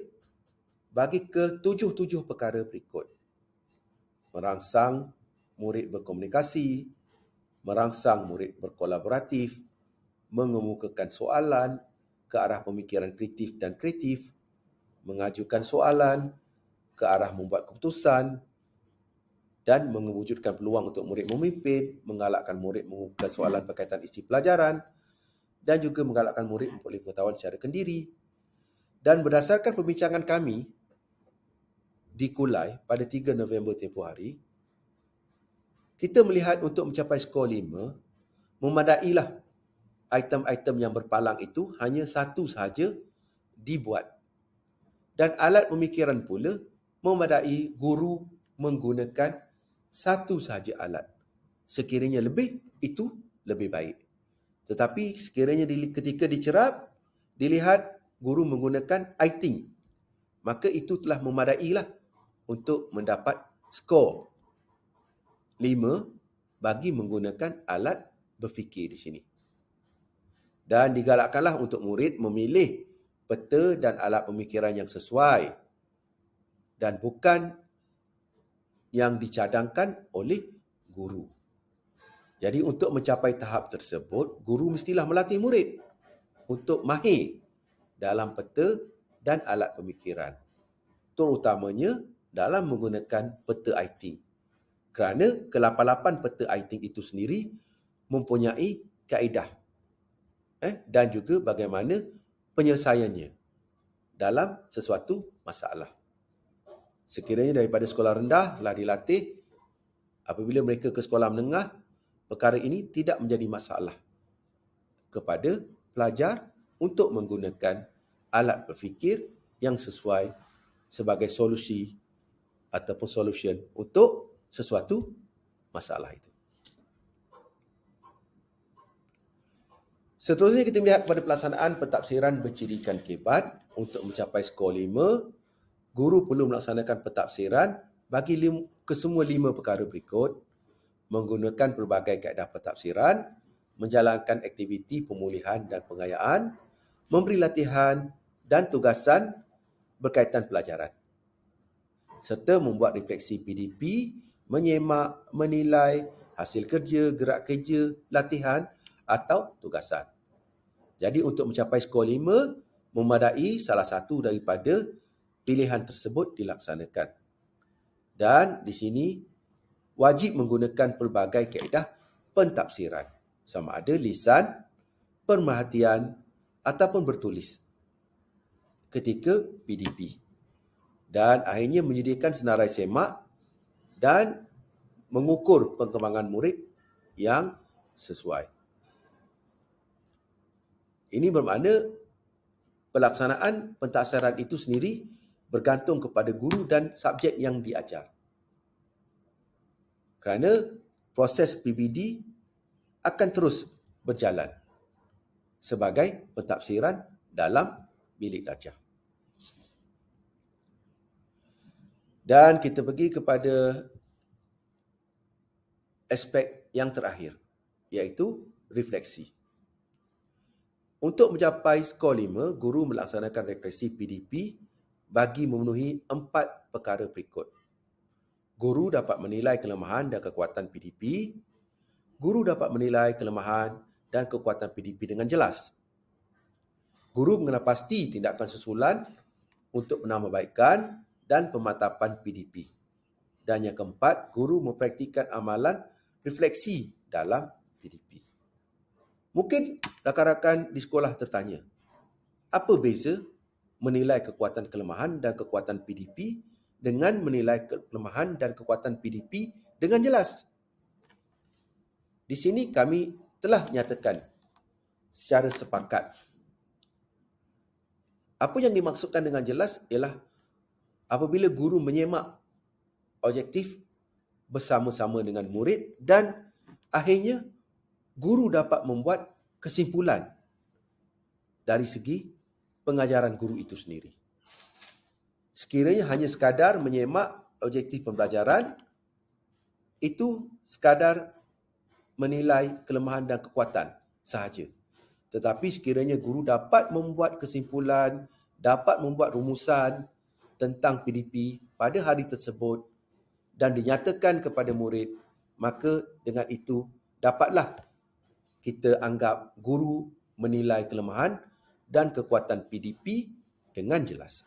Speaker 2: bagi ketujuh-tujuh perkara berikut. Merangsang murid berkomunikasi, merangsang murid berkolaboratif, mengemukakan soalan ke arah pemikiran kreatif dan kreatif, mengajukan soalan ke arah membuat keputusan dan mengwujudkan peluang untuk murid memimpin, menggalakkan murid membuka soalan berkaitan isi pelajaran dan juga menggalakkan murid memperoleh pengetahuan secara kendiri. Dan berdasarkan perbincangan kami di Kulai pada 3 November tempoh hari, kita melihat untuk mencapai skor 5, memadailah item-item yang berpalang itu hanya satu sahaja dibuat. Dan alat pemikiran pula memadai guru menggunakan satu sahaja alat. Sekiranya lebih, itu lebih baik. Tetapi sekiranya ketika dicerap, dilihat guru menggunakan iting, maka itu telah memadai lah untuk mendapat skor. Lima, bagi menggunakan alat berfikir di sini. Dan digalakkanlah untuk murid memilih peta dan alat pemikiran yang sesuai dan bukan yang dicadangkan oleh guru. Jadi untuk mencapai tahap tersebut, guru mestilah melatih murid untuk mahir dalam peta dan alat pemikiran. Terutamanya dalam menggunakan peta IT. Kerana ke lapan peta IT itu sendiri mempunyai kaedah eh, dan juga bagaimana penyelesaiannya dalam sesuatu masalah sekiranya daripada sekolah rendah telah dilatih apabila mereka ke sekolah menengah perkara ini tidak menjadi masalah kepada pelajar untuk menggunakan alat berfikir yang sesuai sebagai solusi ataupun solution untuk sesuatu masalah itu. Seterusnya kita melihat pada pelaksanaan pentafsiran bercirikan kebat untuk mencapai skor guru perlu melaksanakan pentafsiran bagi lim, kesemua lima perkara berikut menggunakan pelbagai kaedah pentafsiran, menjalankan aktiviti pemulihan dan pengayaan, memberi latihan dan tugasan berkaitan pelajaran serta membuat refleksi PDP, menyemak, menilai hasil kerja, gerak kerja, latihan atau tugasan. Jadi untuk mencapai skor 5 memadai salah satu daripada pilihan tersebut dilaksanakan. Dan di sini wajib menggunakan pelbagai kaedah pentafsiran sama ada lisan, pemerhatian ataupun bertulis ketika PDP dan akhirnya menyediakan senarai semak dan mengukur pengembangan murid yang sesuai. Ini bermakna pelaksanaan pentaksaran itu sendiri bergantung kepada guru dan subjek yang diajar. Kerana proses PBD akan terus berjalan sebagai pentafsiran dalam bilik darjah. Dan kita pergi kepada aspek yang terakhir iaitu refleksi. Untuk mencapai skor 5, guru melaksanakan refleksi PDP bagi memenuhi empat perkara berikut. Guru dapat menilai kelemahan dan kekuatan PDP. Guru dapat menilai kelemahan dan kekuatan PDP dengan jelas. Guru mengenal pasti tindakan susulan untuk menambahbaikan dan pematapan PDP. Dan yang keempat, guru mempraktikkan amalan refleksi dalam PDP. Mungkin rakan-rakan di sekolah tertanya, apa beza menilai kekuatan kelemahan dan kekuatan PDP dengan menilai kelemahan dan kekuatan PDP dengan jelas. Di sini kami telah nyatakan secara sepakat. Apa yang dimaksudkan dengan jelas ialah apabila guru menyemak objektif bersama-sama dengan murid dan akhirnya guru dapat membuat kesimpulan dari segi pengajaran guru itu sendiri. Sekiranya hanya sekadar menyemak objektif pembelajaran, itu sekadar menilai kelemahan dan kekuatan sahaja. Tetapi sekiranya guru dapat membuat kesimpulan, dapat membuat rumusan tentang PDP pada hari tersebut dan dinyatakan kepada murid, maka dengan itu dapatlah kita anggap guru menilai kelemahan dan kekuatan PDP dengan jelas.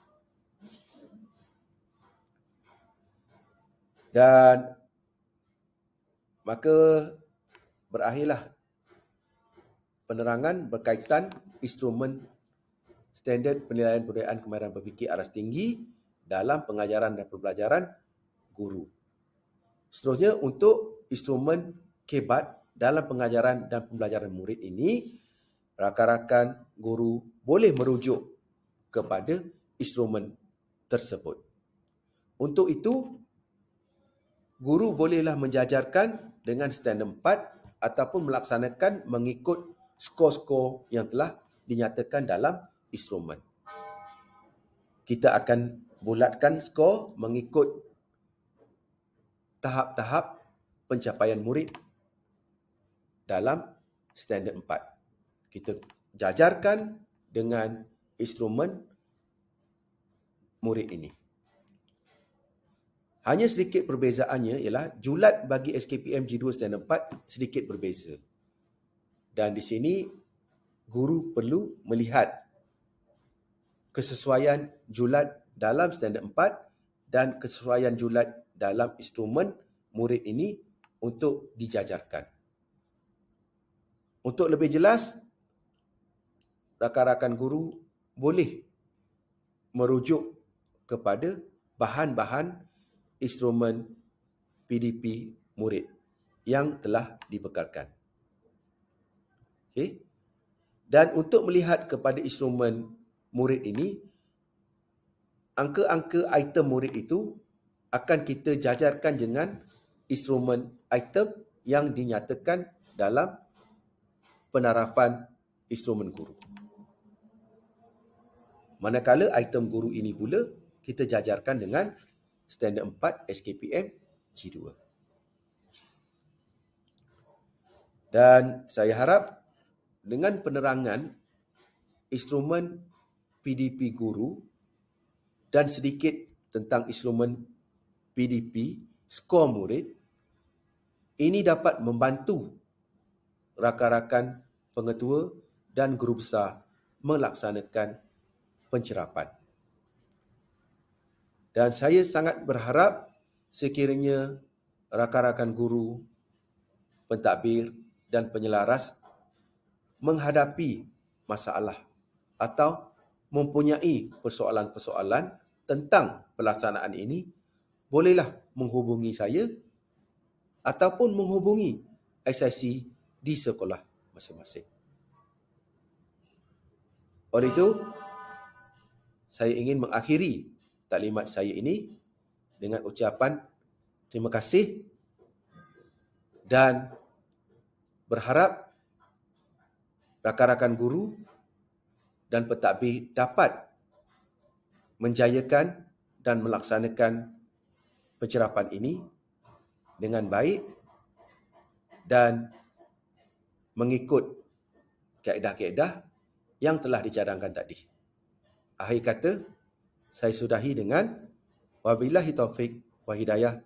Speaker 2: Dan maka berakhirlah penerangan berkaitan instrumen standard penilaian budayaan kemahiran berfikir aras tinggi dalam pengajaran dan pembelajaran guru. Seterusnya untuk instrumen kebat dalam pengajaran dan pembelajaran murid ini, rakan-rakan guru boleh merujuk kepada instrumen tersebut. Untuk itu, guru bolehlah menjajarkan dengan standard 4 ataupun melaksanakan mengikut skor-skor yang telah dinyatakan dalam instrumen. Kita akan bulatkan skor mengikut tahap-tahap pencapaian murid dalam standard 4 kita jajarkan dengan instrumen murid ini. Hanya sedikit perbezaannya ialah julat bagi SKPM G2 dan 4 sedikit berbeza. Dan di sini guru perlu melihat kesesuaian julat dalam standard 4 dan kesesuaian julat dalam instrumen murid ini untuk dijajarkan. Untuk lebih jelas, rakan-rakan guru boleh merujuk kepada bahan-bahan instrumen PDP murid yang telah dibekalkan. Okey. Dan untuk melihat kepada instrumen murid ini angka-angka item murid itu akan kita jajarkan dengan instrumen item yang dinyatakan dalam penarafan instrumen guru. Manakala item guru ini pula kita jajarkan dengan standard 4 SKPM G2. Dan saya harap dengan penerangan instrumen PDP guru dan sedikit tentang instrumen PDP skor murid ini dapat membantu rakan-rakan pengetua dan guru besar melaksanakan pencerapan. Dan saya sangat berharap sekiranya rakan-rakan guru, pentadbir dan penyelaras menghadapi masalah atau mempunyai persoalan-persoalan tentang pelaksanaan ini, bolehlah menghubungi saya ataupun menghubungi SIC di sekolah masing-masing. Oleh itu, saya ingin mengakhiri taklimat saya ini dengan ucapan terima kasih dan berharap rakan-rakan guru dan pentadbir dapat menjayakan dan melaksanakan pencerapan ini dengan baik dan mengikut kaedah-kaedah yang telah dicadangkan tadi akhir kata saya sudahi dengan wabillahi taufik wa hidayah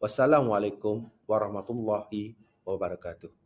Speaker 2: wassalamualaikum warahmatullahi wabarakatuh